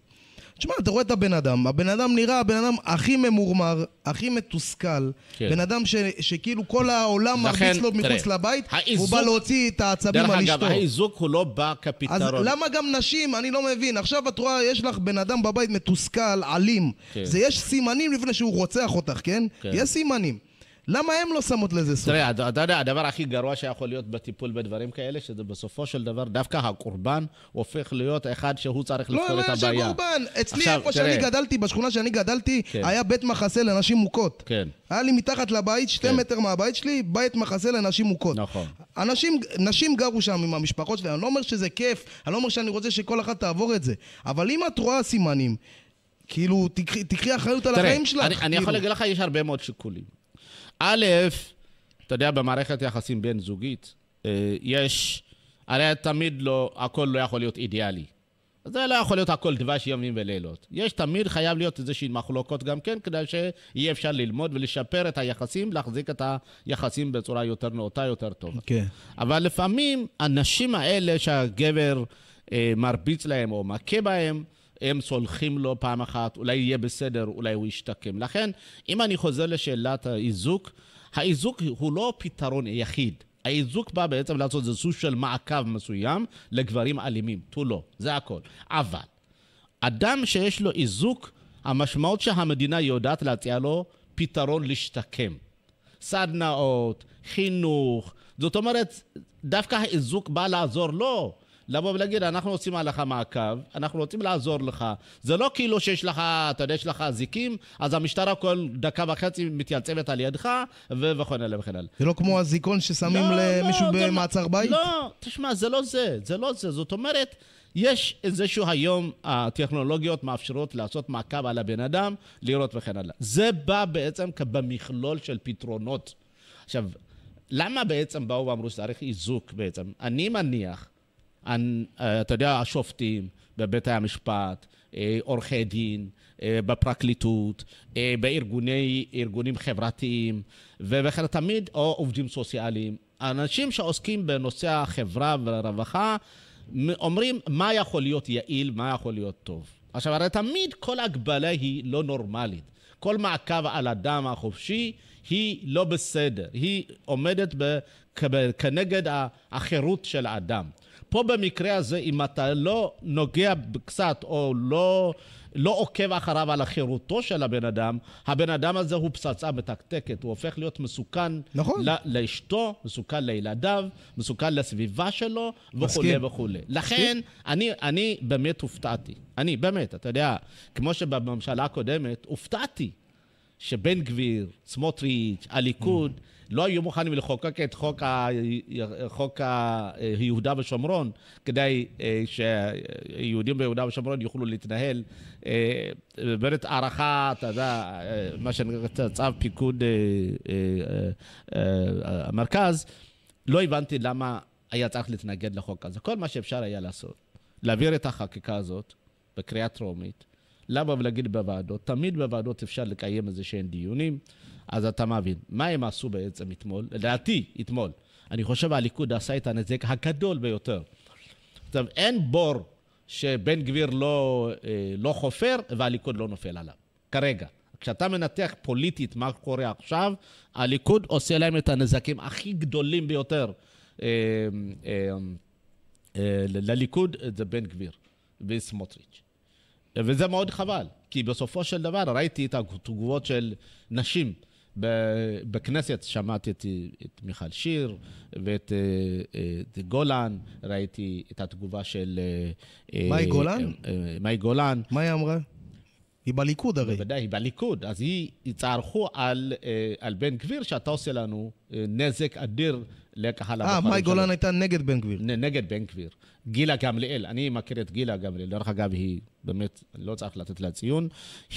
תשמע, אתה רואה את הבן אדם, הבן אדם נראה הבן אדם הכי ממורמר, הכי מתוסכל, כן. בן אדם ש, שכאילו כל העולם לכן, מרביץ לו מחוץ תראה, לבית, האיזוק, הוא בא להוציא את העצבים על אשתו. דרך אגב, האיזוק הוא לא בא כפתרון. אז למה גם נשים, אני לא מבין, עכשיו את רואה, יש לך בן אדם בבית מתוסכל, אלים. כן. זה יש סימנים לפני שהוא רוצח אותך, כן? כן. יש סימנים. למה הם לא שמות לזה סוף? תראה, אתה יודע, הדבר הכי גרוע שיכול להיות בטיפול בדברים כאלה, שזה בסופו של דבר, דווקא הקורבן הופך להיות אחד שהוא צריך לא, לפתור לא, את הבעיה. לא, לא, יש קורבן. אצלי, איפה שאני גדלתי, בשכונה שאני גדלתי, כן. היה בית מחסה לנשים מוכות. כן. היה לי מתחת לבית, שתי כן. מטר מהבית שלי, בית מחסה לנשים מוכות. נכון. אנשים, נשים גרו שם עם המשפחות שלהם. אני לא אומר שזה כיף, אני לא אומר שאני רוצה שכל אחת תעבור את זה. אבל אם את רואה סימנים... כאילו, תקחי, אחריות על החיים שלך. תראה, אני יכול כאילו. להגיד לך, יש הרבה מאוד שיקולים. א', אתה יודע, במערכת יחסים בין זוגית, אה, יש, הרי תמיד לא, הכל לא יכול להיות אידיאלי. זה לא יכול להיות הכל דבש ימים ולילות. יש תמיד חייב להיות איזושהי מחלוקות גם כן, כדי שיהיה אפשר ללמוד ולשפר את היחסים, להחזיק את היחסים בצורה יותר נאותה, יותר טובה. כן. Okay. אבל לפעמים הנשים האלה שהגבר אה, מרביץ להם או מכה בהם, הם סולחים לו פעם אחת, אולי יהיה בסדר, אולי הוא ישתקם. לכן, אם אני חוזר לשאלת האיזוק, האיזוק הוא לא פתרון יחיד. האיזוק בא בעצם לעשות איזה סוג של מעקב מסוים לגברים אלימים, תו לא, זה הכל. אבל, אדם שיש לו איזוק, המשמעות שהמדינה יודעת להציע לו פתרון להשתקם. סדנאות, חינוך, זאת אומרת, דווקא האיזוק בא לעזור לו. לא. לבוא ולהגיד, אנחנו עושים עליך מעקב, אנחנו רוצים לעזור לך. זה לא כאילו שיש לך, אתה יודע, יש לך אזיקים, אז המשטרה כל דקה וחצי מתייצבת על ידך, וכן הלאה וכן הלאה. זה לא כמו אזיקון ששמים לא, למישהו לא, לא- במעצר גם... בית? לא, תשמע, זה לא זה, זה לא זה. זאת אומרת... יש איזשהו היום, הטכנולוגיות מאפשרות לעשות מעקב על הבן אדם, לראות וכן הלאה. זה בא בעצם במכלול של פתרונות. עכשיו, למה בעצם באו ואמרו שצריך איזוק בעצם? אני מניח אה, אתה יודע, השופטים בבית המשפט, אה, עורכי דין, אה, בפרקליטות, בארגונים חברתיים, וכן תמיד, או עובדים סוציאליים. אנשים שעוסקים בנושא החברה והרווחה אומרים מה יכול להיות יעיל, מה יכול להיות טוב. עכשיו, הרי תמיד כל הגבלה היא לא נורמלית. כל מעקב על הדם החופשי היא לא בסדר. היא עומדת כנגד החירות של האדם. פה במקרה הזה, אם אתה לא נוגע קצת או לא, לא עוקב אחריו על החירותו של הבן אדם, הבן אדם הזה הוא פצצה מתקתקת, הוא הופך להיות מסוכן נכון. לאשתו, מסוכן לילדיו, מסוכן לסביבה שלו וכולי וכולי. לכן, אני, אני באמת הופתעתי. אני, באמת, אתה יודע, כמו שבממשלה הקודמת, הופתעתי שבן גביר, סמוטריץ', הליכוד, mm. לא היו מוכנים לחוקק את חוק, ה... חוק ה... יהודה ושומרון כדי אה, שיהודים ביהודה ושומרון יוכלו להתנהל. אה, באמת הערכה, אתה יודע, אה, מה שנקרא צו פיקוד המרכז, לא הבנתי למה היה צריך להתנגד לחוק הזה. כל מה שאפשר היה לעשות, להעביר את החקיקה הזאת בקריאה טרומית, לבוא ולהגיד בוועדות, תמיד בוועדות אפשר לקיים איזה שהם דיונים, אז אתה מבין. מה הם עשו בעצם אתמול? לדעתי, אתמול. אני חושב הליכוד עשה את הנזק הגדול ביותר. עכשיו, אין בור שבן גביר לא, אה, לא חופר והליכוד לא נופל עליו, כרגע. כשאתה מנתח פוליטית מה קורה עכשיו, הליכוד עושה להם את הנזקים הכי גדולים ביותר אה, אה, אה, לליכוד, זה בן גביר וסמוטריץ'. וזה מאוד חבל, כי בסופו של דבר ראיתי את התגובות של נשים בכנסת שמעתי את, את מיכל שיר ואת אה, אה, את גולן, ראיתי את התגובה של... אה, מאי גולן? מאי גולן. מה היא אמרה? היא בליכוד הרי. בוודאי, היא בליכוד. אז היא, יצערכו על, אה, על בן גביר, שאתה עושה לנו אה, נזק אדיר לקהל אה, הבוחרים שלו. אה, מאי גולן הייתה נגד בן גביר. נ, נגד בן גביר. גילה גמליאל, אני מכיר את גילה גמליאל. דרך אגב, היא באמת, לא צריך לתת לה ציון,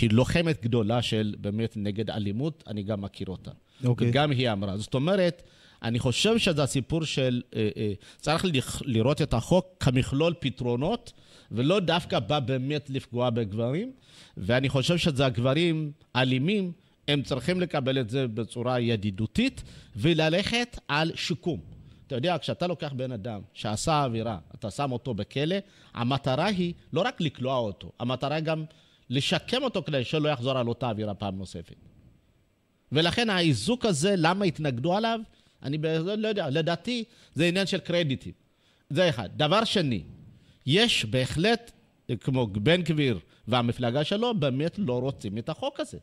היא לוחמת גדולה של באמת נגד אלימות, אני גם מכיר אותה. אוקיי. וגם היא אמרה. זאת אומרת... אני חושב שזה הסיפור של... אה, אה, צריך לראות את החוק כמכלול פתרונות ולא דווקא בא באמת לפגוע בגברים, ואני חושב שזה הגברים אלימים, הם צריכים לקבל את זה בצורה ידידותית וללכת על שיקום. אתה יודע, כשאתה לוקח בן אדם שעשה עבירה, אתה שם אותו בכלא, המטרה היא לא רק לקלוע אותו, המטרה היא גם לשקם אותו כדי שלא יחזור על אותה עבירה פעם נוספת. ולכן האיזוק הזה, למה התנגדו עליו? אני לא יודע, לדעתי זה עניין של קרדיטים. זה אחד. דבר שני, יש בהחלט, כמו בן גביר והמפלגה שלו, באמת לא רוצים את החוק הזה.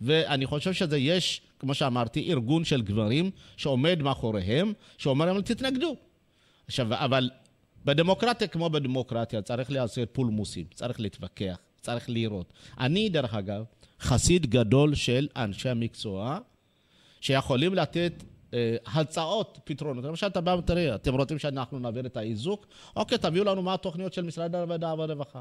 ואני חושב שזה יש, כמו שאמרתי, ארגון של גברים שעומד מאחוריהם, שאומר להם תתנגדו. עכשיו, אבל בדמוקרטיה כמו בדמוקרטיה צריך לעשות פולמוסים, צריך להתווכח, צריך לראות. אני, דרך אגב, חסיד גדול של אנשי המקצוע שיכולים לתת אה, הצעות פתרונות. למשל, אתה בא ותראה, אתם רוצים שאנחנו נעביר את האיזוק? אוקיי, תביאו לנו מה התוכניות של משרד העבודה והרווחה.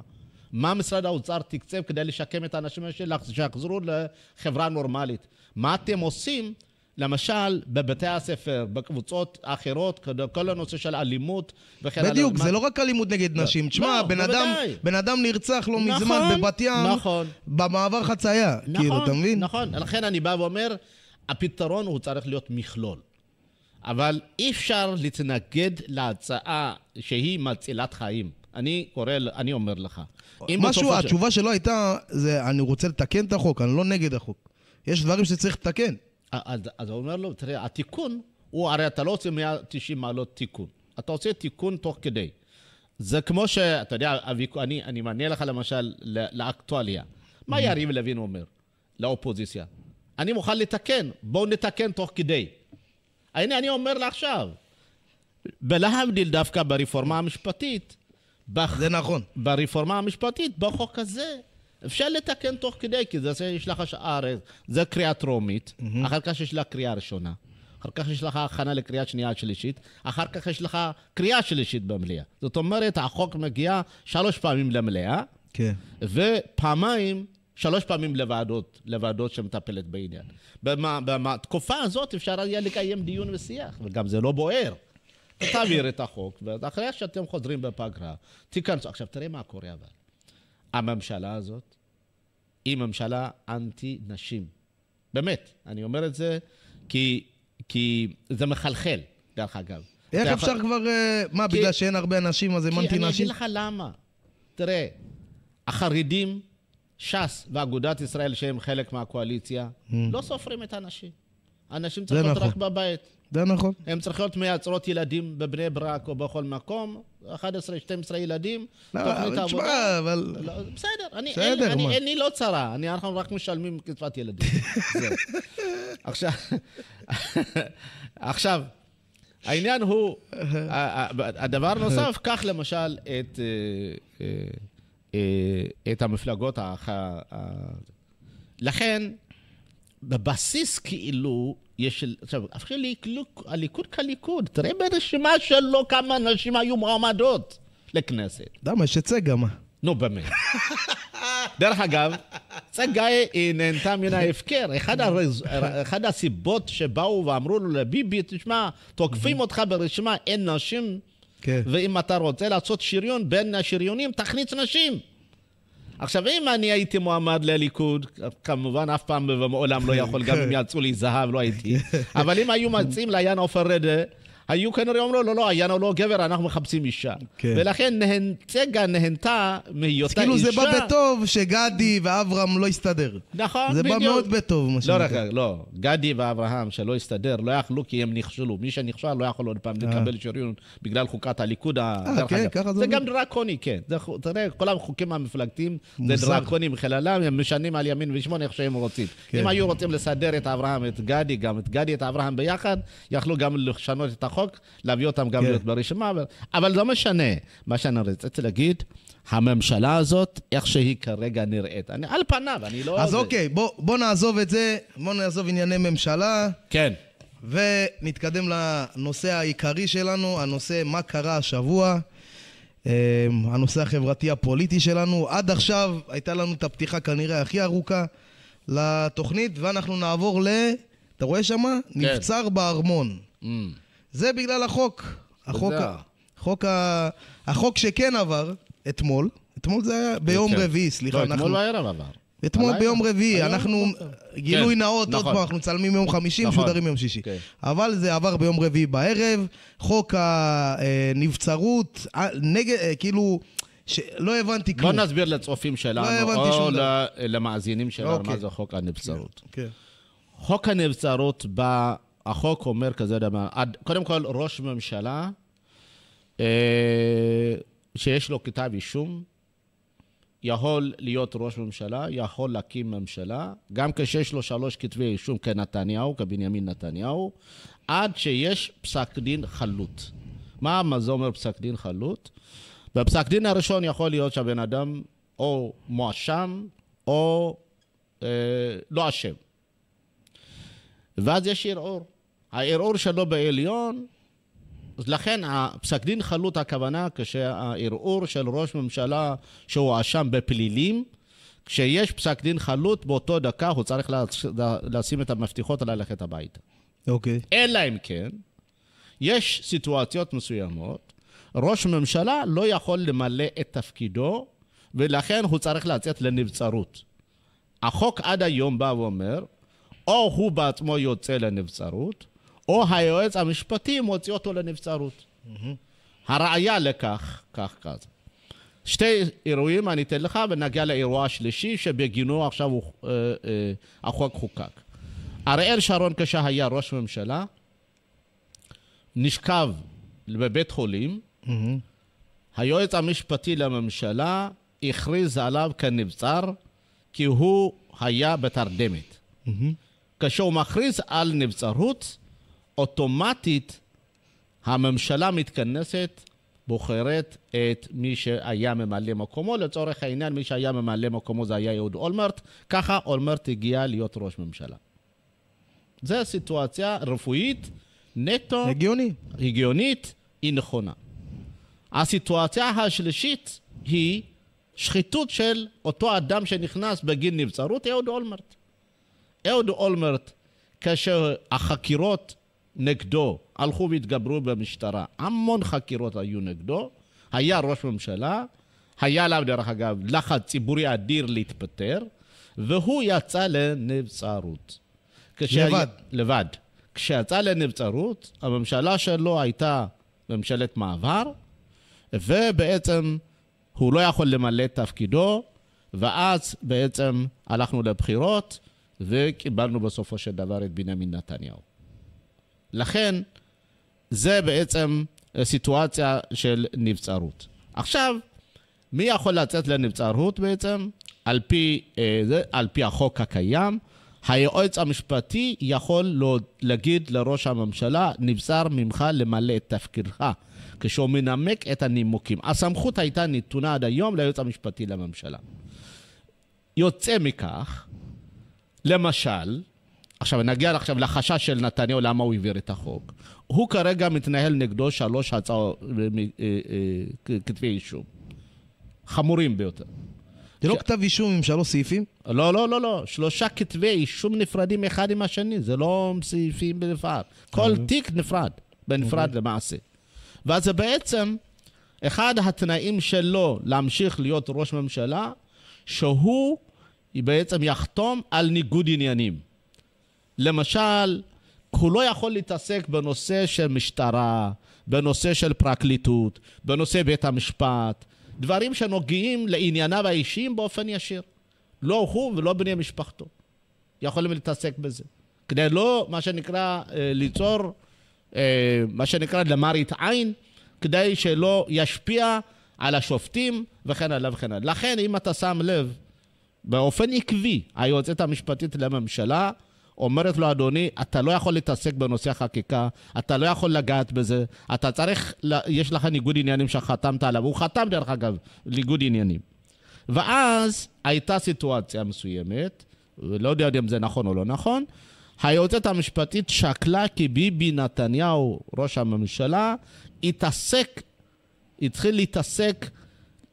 מה משרד האוצר תקצב כדי לשקם את האנשים האלה שיחזרו לחברה נורמלית? מה אתם עושים, למשל, בבתי הספר, בקבוצות אחרות, כל הנושא של אלימות וכן הלאה? בדיוק, זה מה... לא רק אלימות נגד לא. נשים. תשמע, לא, בן, אדם, בן אדם נרצח לא נכון, מזמן בבת ים, נכון. במעבר חצייה. כאילו, נכון, כאילו, אתה מבין? נכון, לכן אני בא ואומר... הפתרון הוא צריך להיות מכלול. אבל אי אפשר להתנגד להצעה שהיא מצילת חיים. אני קורא, אני אומר לך. משהו, התשובה ש... שלו הייתה, זה אני רוצה לתקן את החוק, אני לא נגד החוק. יש דברים שצריך לתקן. אז, אז הוא אומר לו, תראה, התיקון הוא, הרי אתה לא עושה 190 מעלות תיקון. אתה עושה תיקון תוך כדי. זה כמו שאתה יודע, אני, אני מענה לך למשל לאקטואליה. מה mm-hmm. יריב לוין אומר לאופוזיציה? אני מוכן לתקן, בואו נתקן תוך כדי. הנה אני אומר לה עכשיו, בלהבדיל דווקא ברפורמה המשפטית, בח... זה נכון. ברפורמה המשפטית, בחוק הזה, אפשר לתקן תוך כדי, כי זה יש לך שאר, זה קריאה טרומית, mm-hmm. אחר כך יש לה קריאה ראשונה, אחר כך יש לך הכנה לקריאה שנייה שלישית, אחר כך יש לך קריאה שלישית במליאה. זאת אומרת, החוק מגיע שלוש פעמים למליאה, כן. ופעמיים שלוש פעמים לוועדות, לוועדות שמטפלת בעניין. בתקופה הזאת אפשר היה לקיים דיון ושיח, וגם זה לא בוער. תעביר את החוק, ואחרי שאתם חוזרים בפגרה, תיכנסו. עכשיו, תראה מה קורה אבל. הממשלה הזאת היא ממשלה אנטי-נשים. באמת, אני אומר את זה כי, כי זה מחלחל, דרך אגב. איך דרך... אפשר אח... כבר... אה, מה, כי... בגלל שאין הרבה אנשים אז הם אנטי-נשים? כי אני אגיד לך למה. תראה, החרדים ש"ס ואגודת ישראל, שהם חלק מהקואליציה, mm. לא סופרים את האנשים. אנשים צריכים להיות נכון. רק בבית. זה נכון. הם צריכים להיות מייצרות ילדים בבני ברק או בכל מקום, 11-12 ילדים, לא, תוכנית עבודה. תשמע, אבל... לא, בסדר, אני, בסדר, אין, אני, אין לי לא צרה, אני, אנחנו רק משלמים קצבת ילדים. (laughs) עכשיו, עכשיו, העניין הוא, (laughs) הדבר הנוסף, קח למשל את... Uh, uh, אה, את המפלגות האח... לכן, בבסיס כאילו, יש... עכשיו, אפילו הליכוד כליכוד, תראה ברשימה שלו כמה נשים היו מועמדות לכנסת. למה? שצגה מה? נו, באמת. (laughs) דרך אגב, צגה אה, היא נהנתה מן ההפקר. אחת הסיבות שבאו ואמרו לו לביבי, תשמע, תוקפים אותך ברשימה, אין נשים כן. ואם אתה רוצה לעשות שריון בין השריונים, תכניס נשים. עכשיו, אם אני הייתי מועמד לליכוד, כמובן אף פעם ומעולם לא יכול, גם כן. אם יצאו לי זהב, לא הייתי. אבל אם היו מציעים ליאן עופר רדה... היו כנראה אומרים לו, לא, לא, הוא לא גבר, אנחנו מחפשים אישה. כן. ולכן צגה נהנתה מהיותה כאילו אישה. כאילו זה בא בטוב שגדי ואברהם לא הסתדר. נכון, זה בדיוק. זה בא מאוד בטוב, מה שנקרא. לא רק, לא. גדי ואברהם שלא הסתדר, לא יכלו כי הם נכשלו. מי שנכשל לא יכול עוד פעם אה. לקבל שריון בגלל חוקת הליכוד. אה, כן, ככה זה... זה גם דרקוני, כן. זה, תראה, כל החוקים המפלגתיים, זה דרקוני בכללם, הם משנים על ימין ושמונה איך שהם רוצים. כן. אם היו רוצים לסדר את אברהם, את גדי, גם את גדי, את אברהם ביחד, יכלו גם לשנות את החוק. החוק, להביא אותם גם כן. להיות ברשימה, אבל לא משנה. מה שאני רציתי להגיד, הממשלה הזאת, איך שהיא כרגע נראית. אני, על פניו, אני לא... אז אוקיי, בוא, בוא נעזוב את זה, בוא נעזוב ענייני ממשלה. כן. ונתקדם לנושא העיקרי שלנו, הנושא מה קרה השבוע. אמ, הנושא החברתי הפוליטי שלנו. עד עכשיו הייתה לנו את הפתיחה כנראה הכי ארוכה לתוכנית, ואנחנו נעבור ל... אתה רואה שמה? כן. נבצר בארמון. Mm. זה בגלל החוק. החוק, החוק, החוק שכן עבר אתמול, אתמול זה היה ביום כן. רביעי, לא, סליחה. לא, אנחנו... אתמול בערב עבר. אתמול ביום לא. רביעי, אנחנו, לא. גילוי כן, נאות, עוד נכון. פעם, אנחנו מצלמים יום חמישי, נכון. משודרים יום שישי. כן. אבל זה עבר ביום רביעי בערב, חוק הנבצרות, אה, אה, נגד, אה, כאילו... לא הבנתי כלום. בוא נסביר לצופים שלנו, או למאזינים שלנו, אוקיי. מה זה חוק הנבצרות. חוק הנבצרות בא החוק אומר כזה דבר, קודם כל ראש ממשלה אה, שיש לו כתב אישום, יכול להיות ראש ממשלה, יכול להקים ממשלה, גם כשיש לו שלוש כתבי אישום כנתניהו, כבנימין נתניהו, עד שיש פסק דין חלוט. מה, זה אומר פסק דין חלוט? בפסק דין הראשון יכול להיות שהבן אדם או מואשם או אה, לא אשם. ואז יש ערעור. הערעור שלו בעליון, אז לכן פסק דין חלוט הכוונה כשהערעור של ראש ממשלה שהואשם בפלילים, כשיש פסק דין חלוט, באותו דקה הוא צריך לשים את המפתחות וללכת הביתה. אוקיי. Okay. אלא אם כן, יש סיטואציות מסוימות, ראש ממשלה לא יכול למלא את תפקידו, ולכן הוא צריך לצאת לנבצרות. החוק עד היום בא ואומר, או הוא בעצמו יוצא לנבצרות, או היועץ המשפטי מוציא אותו לנבצרות. הראיה לכך, כך כזה. שתי אירועים אני אתן לך ונגיע לאירוע השלישי שבגינו עכשיו הוא, אה, אה, החוק חוקק. אריאל שרון כשהיה ראש ממשלה נשכב בבית חולים, mm-hmm. היועץ המשפטי לממשלה הכריז עליו כנבצר כי הוא היה בתרדמת. Mm-hmm. כשהוא מכריז על נבצרות, אוטומטית הממשלה מתכנסת, בוחרת את מי שהיה ממלא מקומו. לצורך העניין, מי שהיה ממלא מקומו זה היה יהוד אולמרט. ככה אולמרט הגיע להיות ראש ממשלה. זו סיטואציה רפואית, נטו... הגיוני. הגיונית, היא נכונה. הסיטואציה השלישית היא שחיתות של אותו אדם שנכנס בגין נבצרות, אהוד אולמרט. אהוד אולמרט, כאשר החקירות נגדו, הלכו והתגברו במשטרה. המון חקירות היו נגדו, היה ראש ממשלה, היה עליו, דרך אגב, לחץ ציבורי אדיר להתפטר, והוא יצא לנבצרות. כשה... לבד. לבד. כשיצא לנבצרות, הממשלה שלו הייתה ממשלת מעבר, ובעצם הוא לא יכול למלא את תפקידו, ואז בעצם הלכנו לבחירות וקיבלנו בסופו של דבר את בנימין נתניהו. לכן, זה בעצם אה, סיטואציה של נבצרות. עכשיו, מי יכול לצאת לנבצרות בעצם? על פי, אה, זה, על פי החוק הקיים, היועץ המשפטי יכול להגיד לראש הממשלה, נבצר ממך למלא את תפקידך, כשהוא מנמק את הנימוקים. הסמכות הייתה נתונה עד היום ליועץ המשפטי לממשלה. יוצא מכך, למשל, עכשיו, נגיע עכשיו לחשש של נתניהו, למה הוא העביר את החוק. הוא כרגע מתנהל נגדו שלוש הצעות, אה, אה, אה, כתבי אישום. חמורים ביותר. זה לא כתב אישום עם שלוש סעיפים? לא, לא, לא, לא. שלושה כתבי אישום נפרדים אחד עם השני, זה לא סעיפים בנפרד. כל אוקיי. תיק נפרד, בנפרד אוקיי. למעשה. ואז זה בעצם, אחד התנאים שלו להמשיך להיות ראש ממשלה, שהוא בעצם יחתום על ניגוד עניינים. למשל, הוא לא יכול להתעסק בנושא של משטרה, בנושא של פרקליטות, בנושא בית המשפט, דברים שנוגעים לענייניו האישיים באופן ישיר. לא הוא ולא בני משפחתו יכולים להתעסק בזה. כדי לא, מה שנקרא, אה, ליצור, אה, מה שנקרא, למראית עין, כדי שלא ישפיע על השופטים וכן הלאה וכן הלאה. לכן, אם אתה שם לב, באופן עקבי, היועצת המשפטית לממשלה, אומרת לו, אדוני, אתה לא יכול להתעסק בנושא החקיקה, אתה לא יכול לגעת בזה, אתה צריך, יש לך ניגוד עניינים שחתמת עליו, הוא חתם דרך אגב, ניגוד עניינים. ואז הייתה סיטואציה מסוימת, ולא יודע אם זה נכון או לא נכון, היועצת המשפטית שקלה כי ביבי נתניהו, ראש הממשלה, התעסק, התחיל להתעסק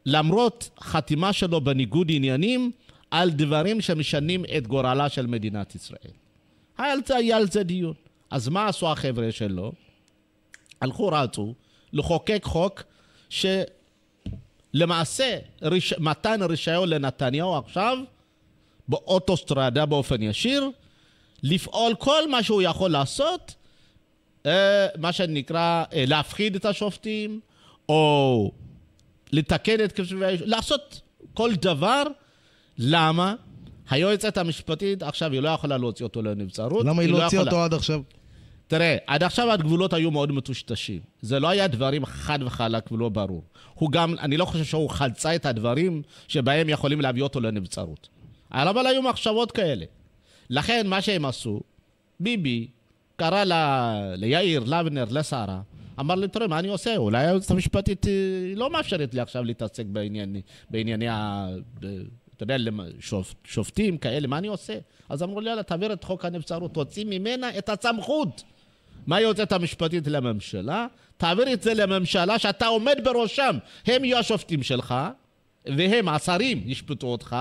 למרות חתימה שלו בניגוד עניינים, על דברים שמשנים את גורלה של מדינת ישראל. היה על זה דיון. אז מה עשו החבר'ה שלו? הלכו, רצו, לחוקק חוק שלמעשה רש... מתן רישיון לנתניהו עכשיו באוטוסטרדה באופן ישיר, לפעול כל מה שהוא יכול לעשות, אה, מה שנקרא אה, להפחיד את השופטים, או לתקן את כתבי לעשות כל דבר. למה? היועצת המשפטית, עכשיו היא לא יכולה להוציא אותו לנבצרות. למה היא לא הוציאה אותו עד עכשיו? תראה, עד עכשיו הגבולות היו מאוד מטושטשים. זה לא היה דברים חד וחלק ולא ברור. הוא גם, אני לא חושב שהוא חלצה את הדברים שבהם יכולים להביא אותו לנבצרות. אבל היו מחשבות כאלה. לכן, מה שהם עשו, ביבי קרא ל... ליאיר, לבנר, לשרה, אמר לי, תראה, מה אני עושה? אולי היועצת המשפטית אה, לא מאפשרת לי עכשיו להתעסק בענייני, בענייני ה... אתה יודע, שופ, שופטים כאלה, מה אני עושה? אז אמרו לי, יאללה, תעביר את חוק הנבצרות, תוציא ממנה את הסמכות. מה מהיועצת המשפטית לממשלה, תעביר את זה לממשלה שאתה עומד בראשם. הם יהיו השופטים שלך, והם, השרים, ישפטו אותך,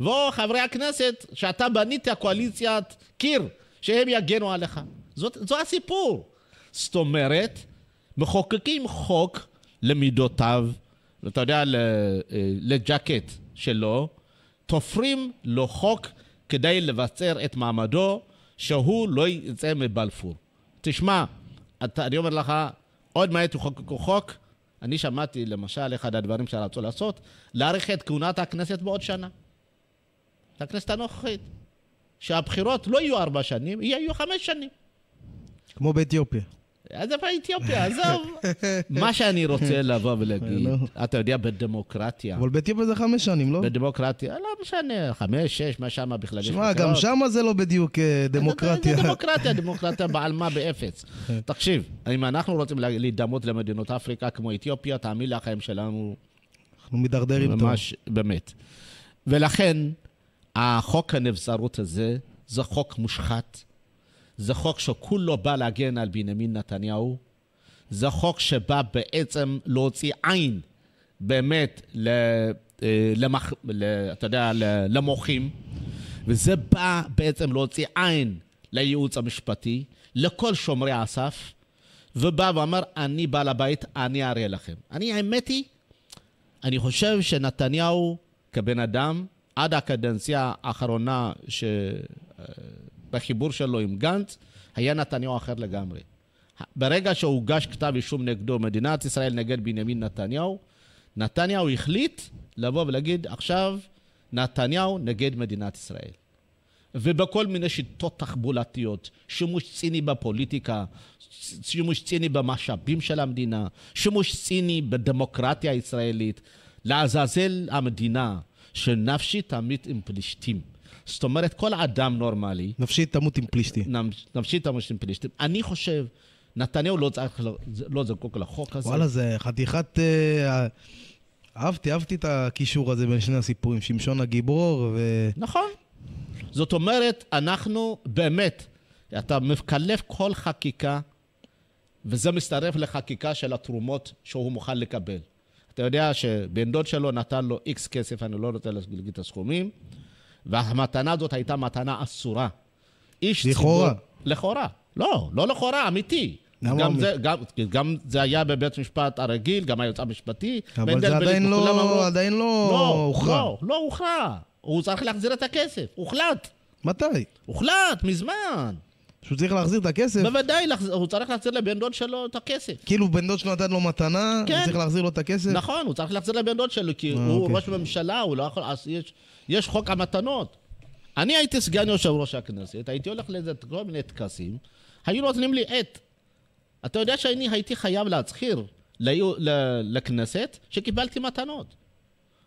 ואו חברי הכנסת, שאתה בנית קואליציית קיר, שהם יגנו עליך. זאת, זו הסיפור. זאת אומרת, מחוקקים חוק למידותיו, אתה יודע, אה, לג'קט שלו, תופרים לו חוק כדי לבצר את מעמדו, שהוא לא יצא מבלפור. תשמע, אתה, אני אומר לך, עוד מעט יחוקקו חוק. אני שמעתי, למשל, אחד הדברים שרצו לעשות, להאריך את כהונת הכנסת בעוד שנה. הכנסת הנוכחית. שהבחירות לא יהיו ארבע שנים, יהיו חמש שנים. כמו באתיופיה. עזוב האתיופיה, עזוב. מה שאני רוצה לבוא ולהגיד, (laughs) לא- אתה יודע, בדמוקרטיה... אבל באתיופיה זה חמש שנים, לא? בדמוקרטיה, לא משנה, חמש, שש, מה שמה בכלל שמע, גם שמה זה לא בדיוק דמוקרטיה. אה, זה דמוקרטיה, דמוקרטיה (laughs) בעלמה באפס. תקשיב, אם אנחנו רוצים להידמות למדינות אפריקה כמו אתיופיה, תאמין לי, החיים שלנו... אנחנו מידרדרים טוב. ממש, באמת. ולכן, החוק הנבזרות הזה, זה חוק מושחת. זה חוק שכולו בא להגן על בנימין נתניהו. זה חוק שבא בעצם להוציא עין באמת ל... אה, למח... ל... אתה יודע, למוחים, וזה בא בעצם להוציא עין לייעוץ המשפטי, לכל שומרי הסף, ובא ואמר, אני בעל הבית, אני אראה לכם. אני, האמת היא, אני חושב שנתניהו כבן אדם, עד הקדנציה האחרונה ש... אה, בחיבור שלו עם גנץ, היה נתניהו אחר לגמרי. ברגע שהוגש כתב אישום נגדו, מדינת ישראל נגד בנימין נתניהו, נתניהו החליט לבוא ולהגיד, עכשיו נתניהו נגד מדינת ישראל. ובכל מיני שיטות תחבולתיות, שימוש ציני בפוליטיקה, שימוש ציני במשאבים של המדינה, שימוש ציני בדמוקרטיה הישראלית, לעזאזל המדינה, שנפשי תמיד עם פלישתים. זאת אומרת, כל אדם נורמלי... נפשית תמות עם פלישתים. נפשית תמות עם פלישתים. אני חושב, נתניהו לא, צריך, לא זקוק לחוק הזה. וואלה, זה חתיכת... אה, אהבתי, אהבתי את הקישור הזה בין שני הסיפורים, שמשון הגיבור ו... נכון. זאת אומרת, אנחנו באמת, אתה מקלף כל חקיקה, וזה מצטרף לחקיקה של התרומות שהוא מוכן לקבל. אתה יודע שבן דוד שלו נתן לו איקס כסף, אני לא רוצה להגיד את הסכומים, והמתנה הזאת הייתה מתנה אסורה. איש לכאורה. ציבור... לכאורה. לא, לא לכאורה, אמיתי. גם זה, גם, גם זה היה בבית משפט הרגיל, גם היועץ המשפטי. אבל זה עדיין לא, אמרו, עדיין לא, לא הוכרע. לא, לא הוכרע. הוא צריך להחזיר את הכסף. הוחלט. מתי? הוחלט, מזמן. שהוא צריך להחזיר את הכסף? בוודאי, הוא צריך להחזיר לבן דוד שלו את הכסף. כאילו בן דוד שלו נתן לו מתנה, כן. הוא צריך להחזיר לו את הכסף? נכון, הוא צריך להחזיר לבן דוד שלו, כי אה, הוא אוקיי. ראש ממשלה, הוא לא יכול... אז יש... יש חוק המתנות. אני הייתי סגן יושב ראש הכנסת, הייתי הולך לאיזה כל מיני טקסים, היו נותנים לי עט. אתה יודע שאני הייתי חייב להצהיר לכנסת שקיבלתי מתנות.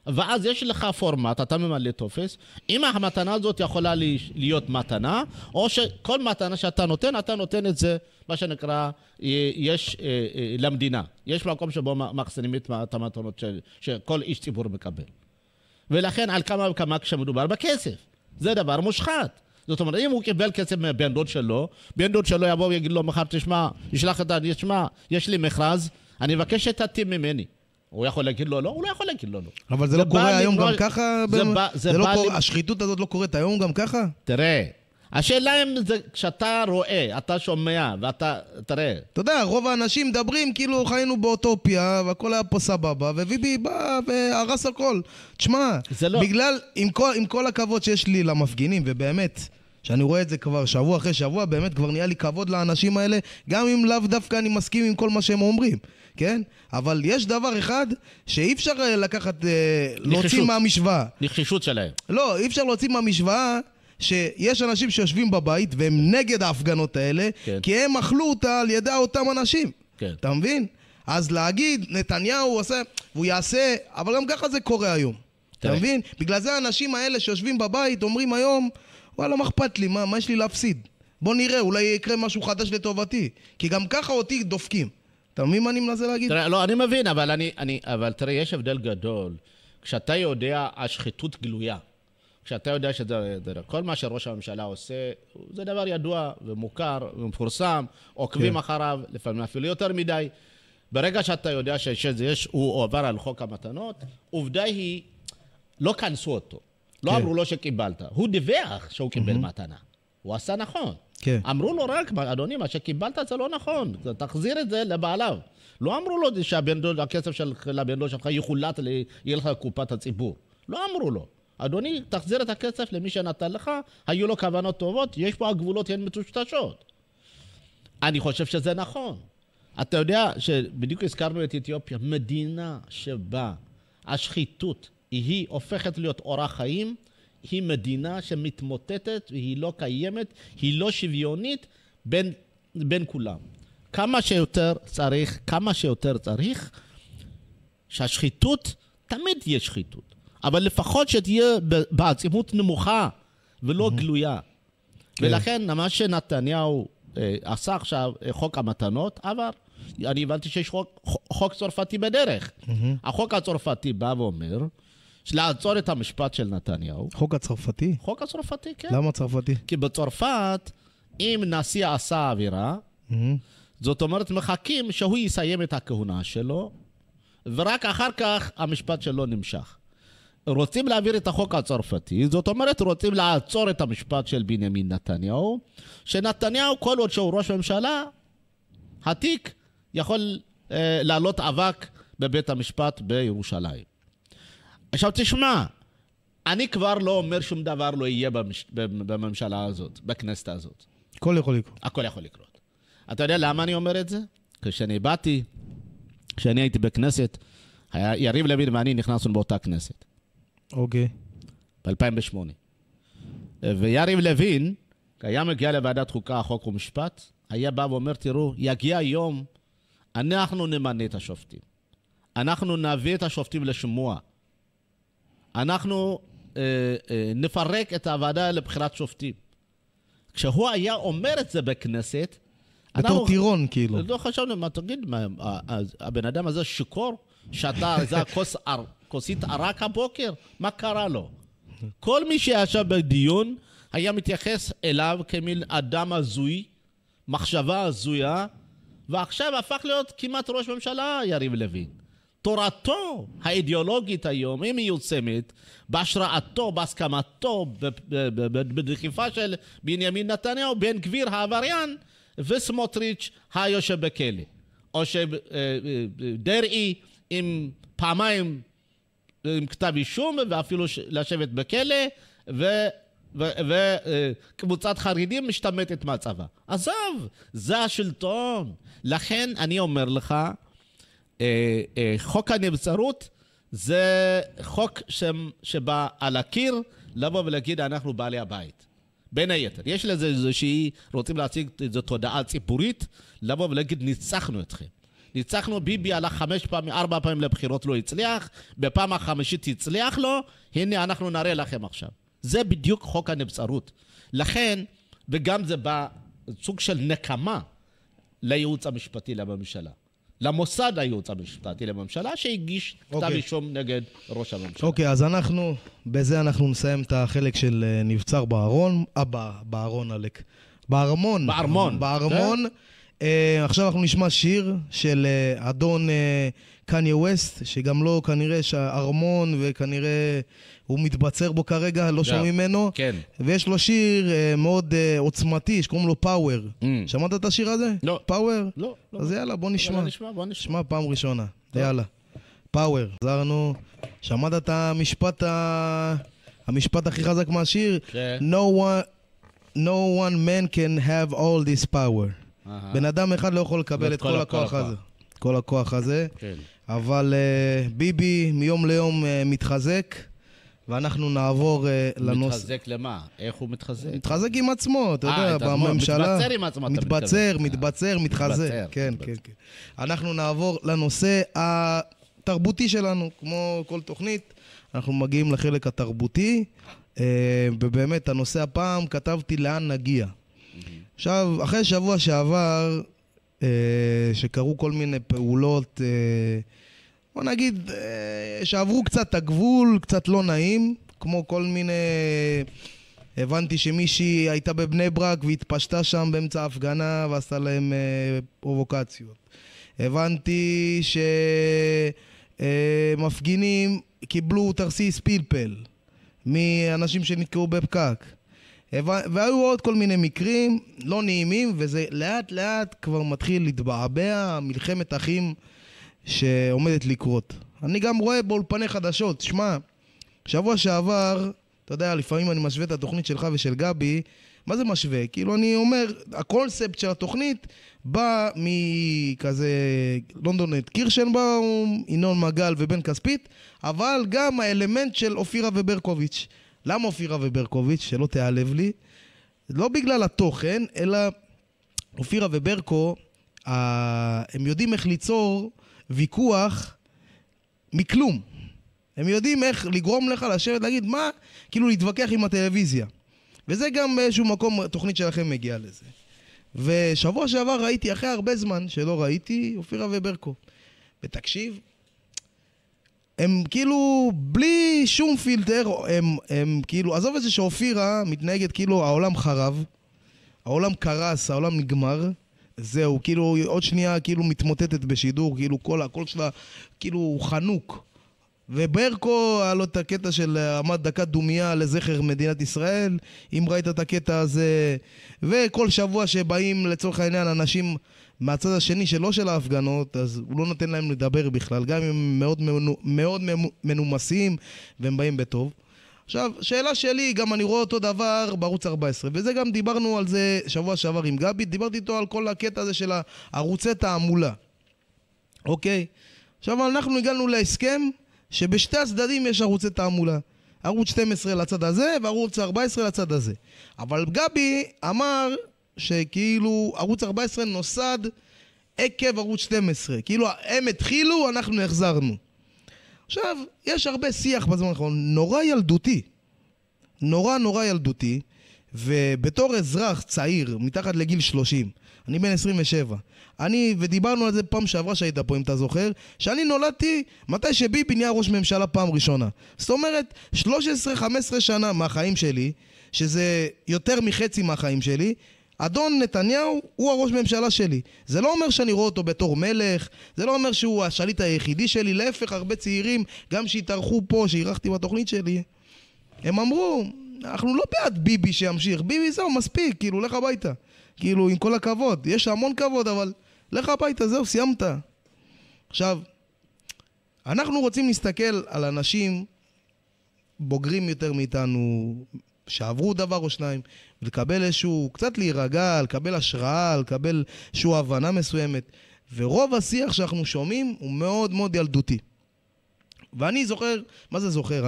ואז יש לך פורמט, אתה ממלא טופס, אם המתנה הזאת יכולה להיות מתנה, או שכל מתנה שאתה נותן, אתה נותן את זה, מה שנקרא, יש אה, אה, למדינה. יש מקום שבו מאחסנים את המתנות שכל איש ציבור מקבל. ולכן על כמה וכמה כשמדובר בכסף. זה דבר מושחת. זאת אומרת, אם הוא קיבל כסף מבן דוד שלו, בן דוד שלו יבוא ויגיד לו מחר, תשמע, ישלח את ה... תשמע, יש לי מכרז, אני מבקש שתתאים ממני. הוא יכול להגיד לו לא? הוא לא יכול להגיד לו לא. אבל זה, זה לא קורה היום למנוע... גם ככה? זה, ב... זה, לא זה לא בא... קורה... השחיתות הזאת לא קורית היום גם ככה? תראה, השאלה אם זה, כשאתה רואה, אתה שומע, ואתה, תראה. אתה יודע, רוב האנשים מדברים כאילו חיינו באוטופיה, והכל היה פה סבבה, וביבי בא והרס הכל. תשמע, זה לא... בגלל, עם כל, עם כל הכבוד שיש לי למפגינים, ובאמת... שאני רואה את זה כבר שבוע אחרי שבוע, באמת כבר נהיה לי כבוד לאנשים האלה, גם אם לאו דווקא אני מסכים עם כל מה שהם אומרים, כן? אבל יש דבר אחד שאי אפשר אה, לקחת, אה, נחישות. להוציא מהמשוואה. נחישות שלהם. לא, אי אפשר להוציא מהמשוואה שיש אנשים שיושבים בבית והם נגד ההפגנות האלה, כן. כי הם אכלו אותה על ידי אותם אנשים. כן. אתה מבין? אז להגיד, נתניהו עושה, והוא יעשה, אבל גם ככה זה קורה היום. אתה מבין? בגלל זה האנשים האלה שיושבים בבית אומרים היום, וואלה, מה אכפת לי? מה, מה יש לי להפסיד? בוא נראה, אולי יקרה משהו חדש לטובתי. כי גם ככה אותי דופקים. אתה מבין מה אני מנסה להגיד? תראה, לא, אני מבין, אבל אני, אני... אבל תראה, יש הבדל גדול. כשאתה יודע, השחיתות גלויה. כשאתה יודע שזה, לא- כל מה שראש הממשלה עושה, זה דבר ידוע ומוכר ומפורסם, עוקבים כן. אחריו, לפעמים אפילו יותר מדי. ברגע שאתה יודע שיש, יש, הוא עבר על חוק המתנות, עובדה היא, לא כנסו אותו. לא כן. אמרו לו שקיבלת. הוא דיווח שהוא קיבל mm-hmm. מתנה. הוא עשה נכון. כן. אמרו לו רק, אדוני, מה שקיבלת זה לא נכון, תחזיר את זה לבעליו. לא אמרו לו שהכסף של הבן דוד שלך יחולט, יהיה לך קופת הציבור. לא אמרו לו. אדוני, תחזיר את הכסף למי שנתן לך, היו לו כוונות טובות, יש פה הגבולות, הן מטושטשות. אני חושב שזה נכון. אתה יודע שבדיוק הזכרנו את אתיופיה, מדינה שבה השחיתות היא הופכת להיות אורח חיים, היא מדינה שמתמוטטת והיא לא קיימת, היא לא שוויונית בין, בין כולם. כמה שיותר צריך, כמה שיותר צריך שהשחיתות, תמיד יש שחיתות. אבל לפחות שתהיה בעצימות נמוכה ולא mm-hmm. גלויה. כן. ולכן מה שנתניהו אה, עשה עכשיו, אה, חוק המתנות, עבר. אני הבנתי שיש חוק, חוק צרפתי בדרך. Mm-hmm. החוק הצרפתי בא ואומר, לעצור את המשפט של נתניהו. חוק הצרפתי? חוק הצרפתי, כן. למה צרפתי? כי בצרפת, אם נשיא עשה עבירה, mm-hmm. זאת אומרת, מחכים שהוא יסיים את הכהונה שלו, ורק אחר כך המשפט שלו נמשך. רוצים להעביר את החוק הצרפתי, זאת אומרת רוצים לעצור את המשפט של בנימין נתניהו, שנתניהו כל עוד שהוא ראש ממשלה, התיק יכול אה, לעלות אבק בבית המשפט בירושלים. עכשיו תשמע, אני כבר לא אומר שום דבר לא יהיה במש... בממשלה הזאת, בכנסת הזאת. הכל יכול לקרות. הכל יכול לקרות. אתה יודע למה אני אומר את זה? כשאני באתי, כשאני הייתי בכנסת, יריב לוין ואני נכנסנו באותה כנסת. אוקיי. ב-2008. ויריב לוין היה מגיע לוועדת חוקה, חוק ומשפט, היה בא ואומר, תראו, יגיע יום, אנחנו נמנה את השופטים. אנחנו נביא את השופטים לשימוע. אנחנו אה, אה, נפרק את הוועדה לבחירת שופטים. כשהוא היה אומר את זה בכנסת, בתור טירון, כאילו. לא חשבנו, מה, תגיד, מה, הבן אדם הזה שיכור? שאתה, זה הכוס כוסית ערק הבוקר? מה קרה לו? כל מי שישב בדיון היה מתייחס אליו כמין אדם הזוי, מחשבה הזויה, ועכשיו הפך להיות כמעט ראש ממשלה יריב לוין. תורתו האידיאולוגית היום היא מיוצמת, בהשראתו, בהסכמתו, בדחיפה של בנימין נתניהו, בן גביר העבריין וסמוטריץ' היושב בכלא. או שדרעי אה, אה, אה, עם פעמיים עם כתב אישום ואפילו לשבת בכלא, ו... וקבוצת אה, חרדים משתמטת מהצבא. עזוב, זה השלטון. לכן אני אומר לך, אה, אה, חוק הנבצרות זה חוק ש... שבא על הקיר לבוא ולהגיד אנחנו בעלי הבית. בין היתר, יש לזה איזושהי, רוצים להציג איזו תודעה ציבורית, לבוא ולהגיד ניצחנו אתכם. ניצחנו, ביבי הלך חמש פעמים, ארבע פעמים לבחירות, לא הצליח, בפעם החמישית הצליח לו, הנה אנחנו נראה לכם עכשיו. זה בדיוק חוק הנבצרות. לכן, וגם זה בא סוג של נקמה לייעוץ המשפטי לממשלה. למוסד הייעוץ המשפטי לממשלה שהגיש okay. אוקיי. כתב אישום נגד ראש הממשלה. אוקיי, okay, אז אנחנו, בזה אנחנו נסיים את החלק של אה, נבצר בארון, אה, בארון עלק. בארמון. בארמון. בארמון. Okay. כן. Uh, עכשיו אנחנו נשמע שיר של uh, אדון אה, קניה uh, ווסט, שגם לו כנראה יש ארמון וכנראה הוא מתבצר בו כרגע, לא yeah. שומעים ממנו. כן. ויש לו שיר uh, מאוד uh, עוצמתי שקוראים לו פאוור. Mm. שמעת את השיר הזה? לא. No. פאוור? לא, No, לא. no, אז no. יאללה, בוא נשמע. לא נשמע, בוא נשמע. נשמע פעם ראשונה. No. יאללה. פאוור. חזרנו, שמעת את המשפט, ה... המשפט הכי חזק מהשיר? כן. Okay. No one, no one man can have all this power. בן אדם אחד לא יכול לקבל את כל הכוח הזה. כל הכוח הזה. כן. אבל uh, ביבי מיום ליום uh, מתחזק, ואנחנו נעבור uh, אה, לנושא... מתחזק למה? איך הוא מתחזק? מתחזק עם עצמו, אתה יודע, בממשלה... מתבצר עם עצמו, מתבצר, אתה מתבצר, מתבצר, מתחזק. מתבצר, כן, כן, כן. אנחנו נעבור לנושא התרבותי שלנו, כמו כל תוכנית. אנחנו מגיעים לחלק התרבותי, ובאמת, הנושא הפעם, כתבתי לאן נגיע. עכשיו, אחרי שבוע שעבר, אה, שקרו כל מיני פעולות, אה, בוא נגיד, אה, שעברו קצת את הגבול, קצת לא נעים, כמו כל מיני... הבנתי שמישהי הייתה בבני ברק והתפשטה שם באמצע ההפגנה ועשתה להם אה, פרובוקציות. הבנתי שמפגינים אה, קיבלו תרסיס פלפל מאנשים שנתקעו בפקק. והיו עוד כל מיני מקרים לא נעימים, וזה לאט לאט כבר מתחיל להתבעבע מלחמת אחים שעומדת לקרות. אני גם רואה באולפני חדשות, שמע, שבוע שעבר, אתה יודע, לפעמים אני משווה את התוכנית שלך ושל גבי, מה זה משווה? כאילו, אני אומר, הקונספט של התוכנית בא מכזה לונדונט קירשנבאום, ינון מגל ובן כספית, אבל גם האלמנט של אופירה וברקוביץ'. למה אופירה וברקוביץ', שלא תיעלב לי? לא בגלל התוכן, אלא אופירה וברקו, אה, הם יודעים איך ליצור ויכוח מכלום. הם יודעים איך לגרום לך לשבת, להגיד מה, כאילו להתווכח עם הטלוויזיה. וזה גם באיזשהו מקום, התוכנית שלכם מגיעה לזה. ושבוע שעבר ראיתי, אחרי הרבה זמן שלא ראיתי, אופירה וברקו. ותקשיב, הם כאילו, בלי שום פילטר, הם, הם כאילו, עזוב את זה שאופירה מתנהגת כאילו העולם חרב, העולם קרס, העולם נגמר, זהו, כאילו עוד שנייה כאילו מתמוטטת בשידור, כאילו כל הקול שלה כאילו חנוק. וברקו, היה לו את הקטע של עמד דקת דומייה לזכר מדינת ישראל, אם ראית את הקטע הזה, וכל שבוע שבאים לצורך העניין אנשים מהצד השני שלא של ההפגנות, אז הוא לא נותן להם לדבר בכלל, גם אם הם מאוד, מנו, מאוד מנומסים והם באים בטוב. עכשיו, שאלה שלי, גם אני רואה אותו דבר בערוץ 14, וזה גם דיברנו על זה שבוע שעבר עם גבי, דיברתי איתו על כל הקטע הזה של ערוצי תעמולה, אוקיי? עכשיו, אנחנו הגענו להסכם שבשתי הצדדים יש ערוצי תעמולה. ערוץ 12 לצד הזה וערוץ 14 לצד הזה. אבל גבי אמר שכאילו ערוץ 14 נוסד עקב ערוץ 12. כאילו הם התחילו, אנחנו החזרנו. עכשיו, יש הרבה שיח בזמן האחרון, נורא ילדותי. נורא נורא ילדותי, ובתור אזרח צעיר, מתחת לגיל 30, אני בן 27, אני, ודיברנו על זה פעם שעברה שהיית פה, אם אתה זוכר, שאני נולדתי מתי שביבי נהיה ראש ממשלה פעם ראשונה. זאת אומרת, 13-15 שנה מהחיים שלי, שזה יותר מחצי מהחיים שלי, אדון נתניהו הוא הראש ממשלה שלי. זה לא אומר שאני רואה אותו בתור מלך, זה לא אומר שהוא השליט היחידי שלי, להפך, הרבה צעירים, גם שהתארחו פה, שאירחתי בתוכנית שלי, הם אמרו, אנחנו לא בעד ביבי שימשיך, ביבי זהו, מספיק, כאילו, לך הביתה. כאילו, עם כל הכבוד, יש המון כבוד, אבל לך הביתה, זהו, סיימת. עכשיו, אנחנו רוצים להסתכל על אנשים בוגרים יותר מאיתנו, שעברו דבר או שניים, ולקבל איזשהו, קצת להירגע, לקבל השראה, לקבל איזשהו הבנה מסוימת. ורוב השיח שאנחנו שומעים הוא מאוד מאוד ילדותי. ואני זוכר, מה זה זוכר?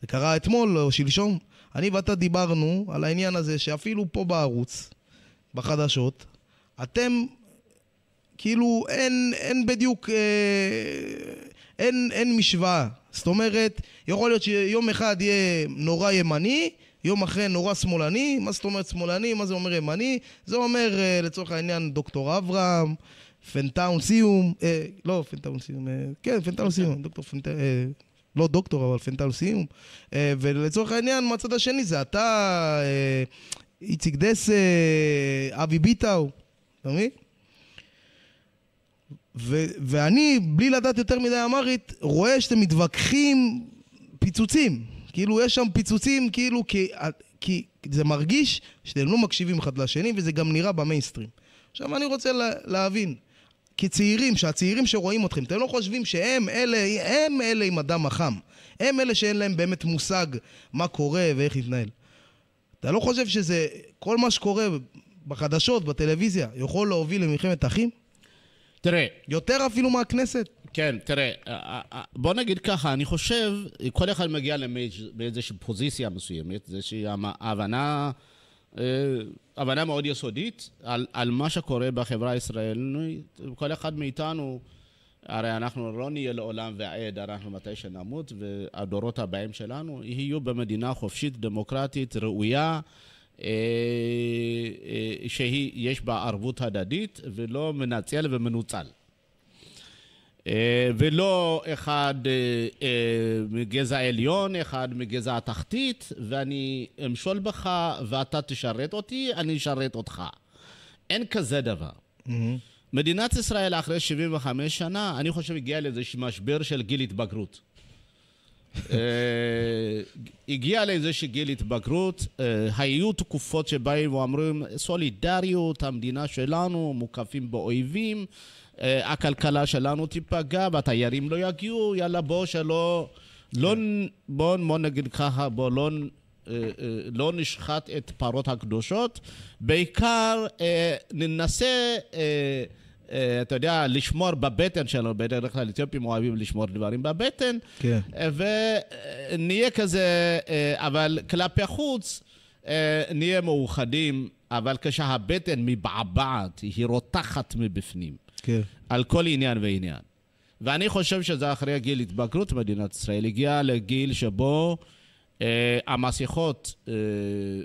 זה קרה אתמול או שלשום, אני ואתה דיברנו על העניין הזה שאפילו פה בערוץ, בחדשות, אתם, כאילו, אין, אין בדיוק, אה, אין, אין משוואה. זאת אומרת, יכול להיות שיום אחד יהיה נורא ימני, יום אחרי נורא שמאלני, מה זאת אומרת שמאלני? מה זה אומר ימני? זה אומר אה, לצורך העניין דוקטור אברהם, פנטאון סיום, אה, לא פנטאון סיום, אה, כן פנטאון סיום, (laughs) דוקטור פנטאון, אה, לא דוקטור אבל פנטאון סיום, אה, ולצורך העניין מהצד השני זה אתה, אה, איציק דסה, אבי ביטאו, אתה מבין? ו- ואני, בלי לדעת יותר מדי אמרית, רואה שאתם מתווכחים פיצוצים. כאילו, יש שם פיצוצים, כאילו, כי, כי זה מרגיש שאתם לא מקשיבים אחד לשני, וזה גם נראה במיינסטרים. עכשיו, אני רוצה לה, להבין, כצעירים, שהצעירים שרואים אתכם, אתם לא חושבים שהם אלה, הם אלה עם הדם החם. הם אלה שאין להם באמת מושג מה קורה ואיך להתנהל. אתה לא חושב שזה, כל מה שקורה בחדשות, בטלוויזיה, יכול להוביל למלחמת אחים? תראה... יותר אפילו מהכנסת? כן, תראה, אה, אה, אה, בוא נגיד ככה, אני חושב, כל אחד מגיע לאיזושהי פוזיציה מסוימת, איזושהי הבנה, הבנה מאוד יסודית על, על מה שקורה בחברה הישראלית. כל אחד מאיתנו, הרי אנחנו לא נהיה לעולם ועד, אנחנו מתי שנמות, והדורות הבאים שלנו יהיו במדינה חופשית, דמוקרטית, ראויה. שיש בה ערבות הדדית ולא מנצל ומנוצל. אה, ולא אחד אה, אה, מגזע עליון, אחד מגזע התחתית, ואני אמשול בך ואתה תשרת אותי, אני אשרת אותך. אין כזה דבר. Mm-hmm. מדינת ישראל אחרי 75 שנה, אני חושב הגיעה לאיזשהו משבר של גיל התבגרות. (laughs) הגיע לאיזשהו גיל התבגרות, היו תקופות שבאים ואומרים סולידריות, המדינה שלנו, מוקפים באויבים, אה, הכלכלה שלנו תיפגע והתיירים לא יגיעו, יאללה בוא שלא... לא, בוא, בוא נגיד ככה, בוא לא, אה, אה, לא נשחט את פרות הקדושות, בעיקר ננסה... אתה יודע, לשמור בבטן שלנו, בדרך כלל אתיופים אוהבים לשמור דברים בבטן. כן. ונהיה כזה, אבל כלפי חוץ, נהיה מאוחדים, אבל כשהבטן מבעבעת, היא רותחת מבפנים. כן. על כל עניין ועניין. ואני חושב שזה אחרי גיל התבגרות מדינת ישראל. הגיע לגיל שבו אה, המסכות אה,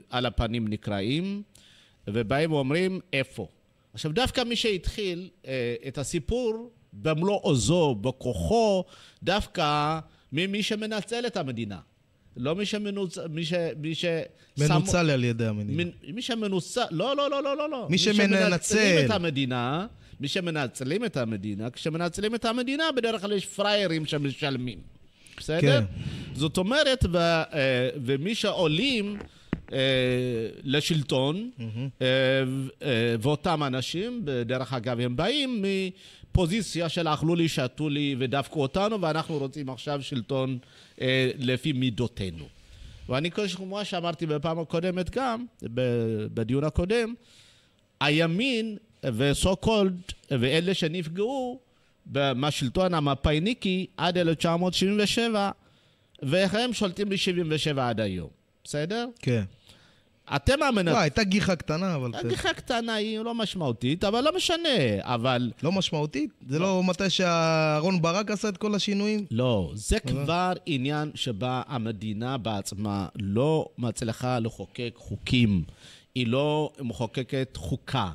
על הפנים נקרעים, ובאים ואומרים, איפה? עכשיו, דווקא מי שהתחיל אה, את הסיפור במלוא עוזו, בכוחו, דווקא ממי שמנצל את המדינה. לא מי שמנוצל, מי ש... מי ש... מנוצל על ידי המדינה. מי, מי שמנוצל, לא, לא, לא, לא, לא, לא. מי, שמנצל. מי שמנצלים את המדינה, מי שמנצלים את המדינה, כשמנצלים את המדינה, בדרך כלל יש פראיירים שמשלמים. בסדר? כן. זאת אומרת, ו, אה, ומי שעולים אה, לשלטון, mm-hmm. ואותם אנשים, דרך אגב, הם באים מפוזיציה של אכלו לי, שתו לי ודפקו אותנו, ואנחנו רוצים עכשיו שלטון לפי מידותינו. ואני, כמו שאמרתי בפעם הקודמת גם, בדיון הקודם, הימין וסו קולד, ואלה שנפגעו מהשלטון המפאיניקי עד 1977, והם שולטים ב-77 עד היום, בסדר? כן. אתם המנצחים. לא, הייתה גיחה קטנה, אבל... כן. הגיחה קטנה היא לא משמעותית, אבל לא משנה, אבל... לא משמעותית? זה לא, לא מתי שאהרון ברק עשה את כל השינויים? לא, זה כבר עניין שבה המדינה בעצמה לא מצליחה לחוקק חוקים. היא לא מחוקקת חוקה.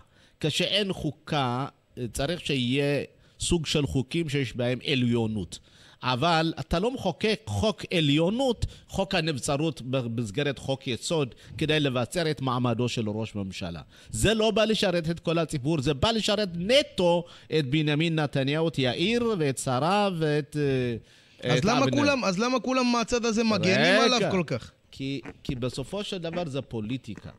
כשאין חוקה, צריך שיהיה סוג של חוקים שיש בהם עליונות. אבל אתה לא מחוקק חוק עליונות, חוק הנבצרות במסגרת חוק יסוד, כדי לבצר את מעמדו של ראש ממשלה. זה לא בא לשרת את כל הציבור, זה בא לשרת נטו את בנימין נתניהו, את יאיר ואת שריו ואת... אה, אז, למה כולם, אז למה כולם מהצד הזה מגנים רגע, עליו כל כך? כי, כי בסופו של דבר זה פוליטיקה.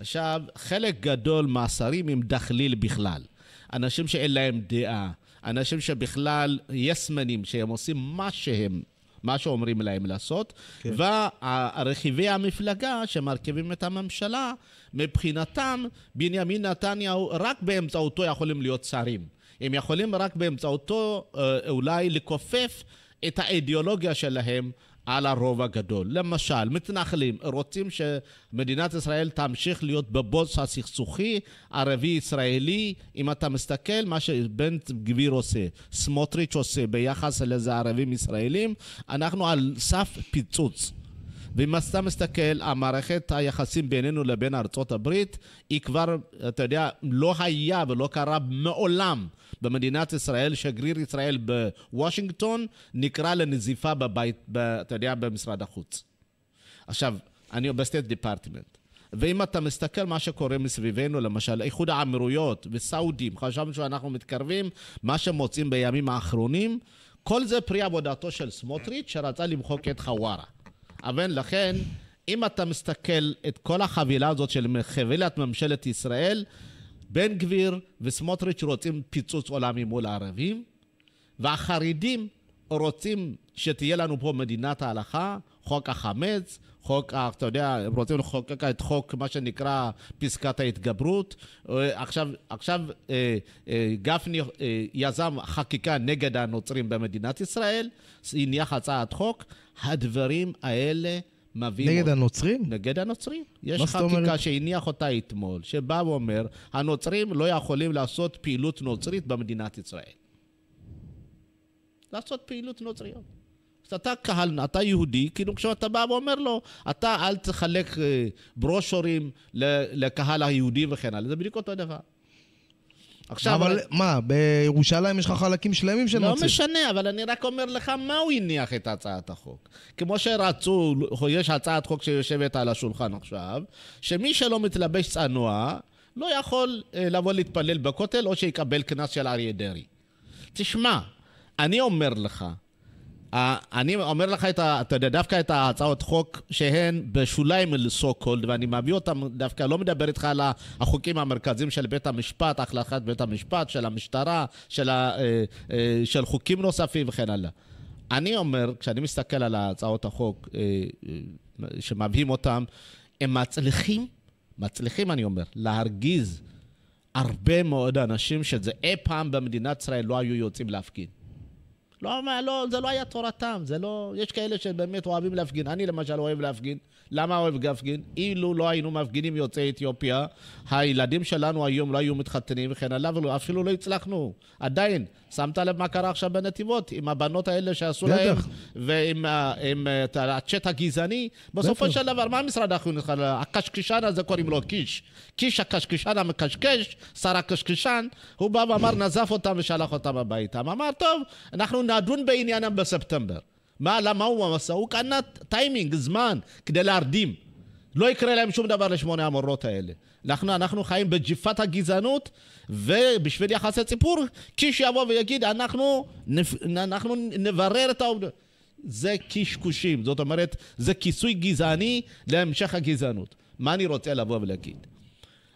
עכשיו, חלק גדול מהשרים הם דחליל בכלל. אנשים שאין להם דעה, אנשים שבכלל יסמנים, שהם עושים מה שהם, מה שאומרים להם לעשות, כן. ורכיבי המפלגה שמרכיבים את הממשלה, מבחינתם, בנימין נתניהו, רק באמצעותו יכולים להיות שרים. הם יכולים רק באמצעותו אה, אולי לכופף את האידיאולוגיה שלהם על הרוב הגדול. למשל, מתנחלים רוצים שמדינת ישראל תמשיך להיות בבוס הסכסוכי ערבי ישראלי אם אתה מסתכל, מה שבן גביר עושה, סמוטריץ' עושה ביחס לאיזה ערבים ישראלים, אנחנו על סף פיצוץ. ואם אתה מסתכל, המערכת היחסים בינינו לבין ארצות הברית, היא כבר, אתה יודע, לא היה ולא קרה מעולם במדינת ישראל, שגריר ישראל בוושינגטון, נקרא לנזיפה בבית, ב, אתה יודע, במשרד החוץ. עכשיו, אני בסטייט דיפרטימנט. ואם אתה מסתכל מה שקורה מסביבנו, למשל איחוד האמירויות וסעודים, חשבנו שאנחנו מתקרבים, מה שמוצאים בימים האחרונים, כל זה פרי עבודתו של סמוטריץ' שרצה למחוק את חווארה. אבל לכן, אם אתה מסתכל את כל החבילה הזאת של חבילת ממשלת ישראל, בן גביר וסמוטריץ' רוצים פיצוץ עולמי מול הערבים, והחרדים רוצים שתהיה לנו פה מדינת ההלכה, חוק החמץ, חוק, אתה יודע, הם רוצים לחוקק את חוק, מה שנקרא פסקת ההתגברות. אה, עכשיו, עכשיו אה, אה, גפני יזם חקיקה נגד הנוצרים במדינת ישראל, הניח הצעת חוק. הדברים האלה מביאים... נגד הנוצרים? נגד הנוצרים. יש חקיקה אומר... שהניח אותה אתמול, שבא ואומר, הנוצרים לא יכולים לעשות פעילות נוצרית במדינת ישראל. לעשות פעילות נוצריות. אתה קהל, אתה יהודי, כאילו כשאתה בא ואומר לו, אתה אל תחלק אה, ברושורים לקהל היהודי וכן הלאה, זה בדיוק אותו דבר. עכשיו... אבל אני... מה, בירושלים יש לך חלקים שלמים של לא נוצרים. לא משנה, אבל אני רק אומר לך מה הוא הניח את הצעת החוק. כמו שרצו, יש הצעת חוק שיושבת על השולחן עכשיו, שמי שלא מתלבש צנוע, לא יכול אה, לבוא להתפלל בכותל, או שיקבל קנס של אריה דרעי. תשמע, אני אומר לך, אה, אני אומר לך, את ה, אתה יודע, דווקא את ההצעות חוק שהן בשוליים לסו קולד, ואני מביא אותן דווקא, לא מדבר איתך על החוקים המרכזיים של בית המשפט, החלטת בית המשפט, של המשטרה, של, ה, אה, אה, של חוקים נוספים וכן הלאה. אני אומר, כשאני מסתכל על הצעות החוק שמביאים אותן, הם מצליחים, מצליחים אני אומר, להרגיז הרבה מאוד אנשים שזה אי פעם במדינת ישראל לא היו יוצאים להפגין. לא, לא, זה לא היה תורתם, זה לא... יש כאלה שבאמת אוהבים להפגין. אני למשל אוהב להפגין, למה אוהב גפגין? אילו לא היינו מפגינים יוצאי אתיופיה, הילדים שלנו היום לא היו מתחתנים וכן הלאה, ואפילו לא הצלחנו. עדיין, שמת לב מה קרה עכשיו בנתיבות, עם הבנות האלה שעשו להם, ועם עם, אה, הצ'אט הגזעני. בסופו של דבר, מה משרד החינוך? הקשקשן הזה קוראים לו קיש. קיש הקשקשן המקשקש, שר הקשקשן, הוא בא ואמר, נזף אותם ושלח אותם הביתה. אמר, טוב, אנחנו נדון בעניינם בספטמבר. מה, למה הוא עשה? הוא קנה טיימינג, זמן, כדי להרדים. לא יקרה להם שום דבר לשמונה המורות האלה. אנחנו, אנחנו חיים בג'יפת הגזענות, ובשביל יחסי ציפור, קיש יבוא ויגיד, אנחנו, נפ, אנחנו נברר את העובדות. זה קשקושים, זאת אומרת, זה כיסוי גזעני להמשך הגזענות. מה אני רוצה לבוא ולהגיד?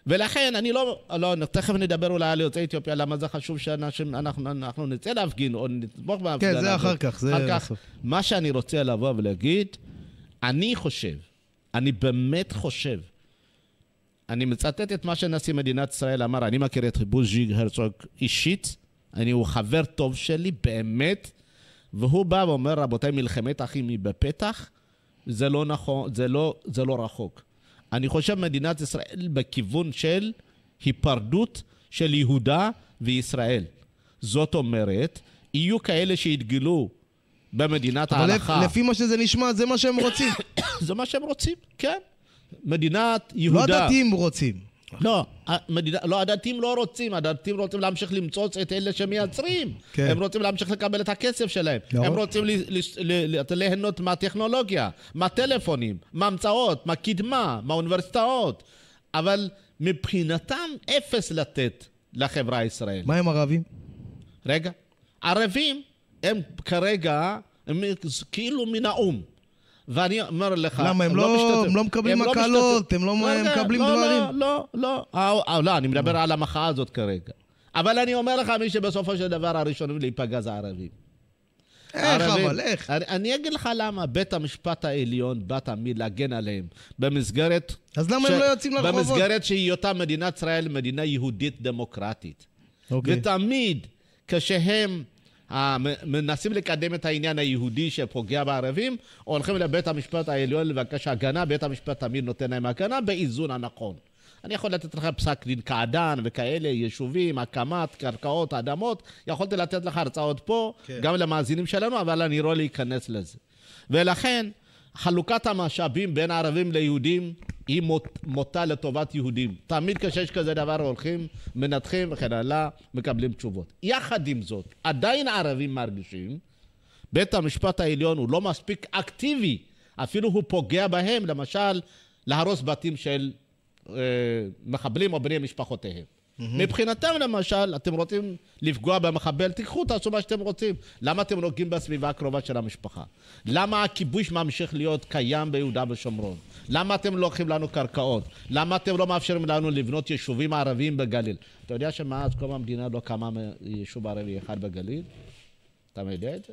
ולכן אני לא, לא, תכף נדבר אולי על יוצאי אתיופיה, למה זה חשוב שאנחנו נצא להפגין או נתמוך בהפגנה. כן, זה אחר כך, זה... אחר כך, מה שאני רוצה לבוא ולהגיד, אני חושב, אני באמת חושב, אני מצטט את מה שנשיא מדינת ישראל אמר, אני מכיר את בוז'י הרצוג אישית, אני, הוא חבר טוב שלי, באמת, והוא בא ואומר, רבותיי, מלחמת אחים היא בפתח, זה לא נכון, זה לא, זה לא רחוק. אני חושב מדינת ישראל בכיוון של היפרדות של יהודה וישראל. זאת אומרת, יהיו כאלה שיתגלו במדינת אבל ההלכה. אבל לפי מה שזה נשמע, זה מה שהם רוצים. (coughs) זה מה שהם רוצים, כן. מדינת לא יהודה... לא הדתיים רוצים. לא, לא, הדתיים לא רוצים, הדתיים רוצים להמשיך למצוץ את אלה שמייצרים. כן. הם רוצים להמשיך לקבל את הכסף שלהם. לא. הם רוצים ליהנות מהטכנולוגיה, מהטלפונים, מהמצאות, מהקדמה, מהאוניברסיטאות. אבל מבחינתם אפס לתת לחברה הישראלית. מה עם ערבים? רגע, ערבים הם כרגע, הם כאילו מן האו"ם. ואני אומר לך, למה, הם לא, לא, הם לא מקבלים הם לא הקלות, לא הם לא, לא, לא מקבלים לא, לא, דברים. לא, לא, לא, לא, אני מדבר על המחאה הזאת כרגע. אבל אני אומר לך, מי שבסופו של דבר הראשונים להיפגע זה ערבים. איך הערבים, אבל, איך? אני, אני אגיד לך למה בית המשפט העליון בא תמיד להגן עליהם במסגרת... אז למה ש... הם לא יוצאים לרחובות? במסגרת שהיותה מדינת ישראל מדינה יהודית דמוקרטית. אוקיי. ותמיד כשהם מנסים לקדם את העניין היהודי שפוגע בערבים, הולכים לבית המשפט העליון לבקש הגנה, בית המשפט תמיד נותן להם הגנה באיזון הנכון. אני יכול לתת לך פסק דין קעדאן וכאלה, יישובים, הקמת, קרקעות, אדמות. יכולתי לתת לך הרצאות פה, כן. גם למאזינים שלנו, אבל אני לא להיכנס לזה. ולכן, חלוקת המשאבים בין ערבים ליהודים היא מות, מותה לטובת יהודים. תמיד כשיש כזה דבר הולכים, מנתחים וכן הלאה, מקבלים תשובות. יחד עם זאת, עדיין הערבים מרגישים, בית המשפט העליון הוא לא מספיק אקטיבי, אפילו הוא פוגע בהם, למשל, להרוס בתים של אה, מחבלים או בני משפחותיהם. Mm-hmm. מבחינתם למשל, אתם רוצים לפגוע במחבל, תיקחו, תעשו מה שאתם רוצים. למה אתם נוגעים בסביבה הקרובה של המשפחה? למה הכיבוש ממשיך להיות קיים ביהודה ושומרון? למה אתם לא לוקחים לנו קרקעות? למה אתם לא מאפשרים לנו לבנות יישובים ערביים בגליל? אתה יודע שמאז קום המדינה לא קמה יישוב ערבי אחד בגליל? אתה יודע את זה?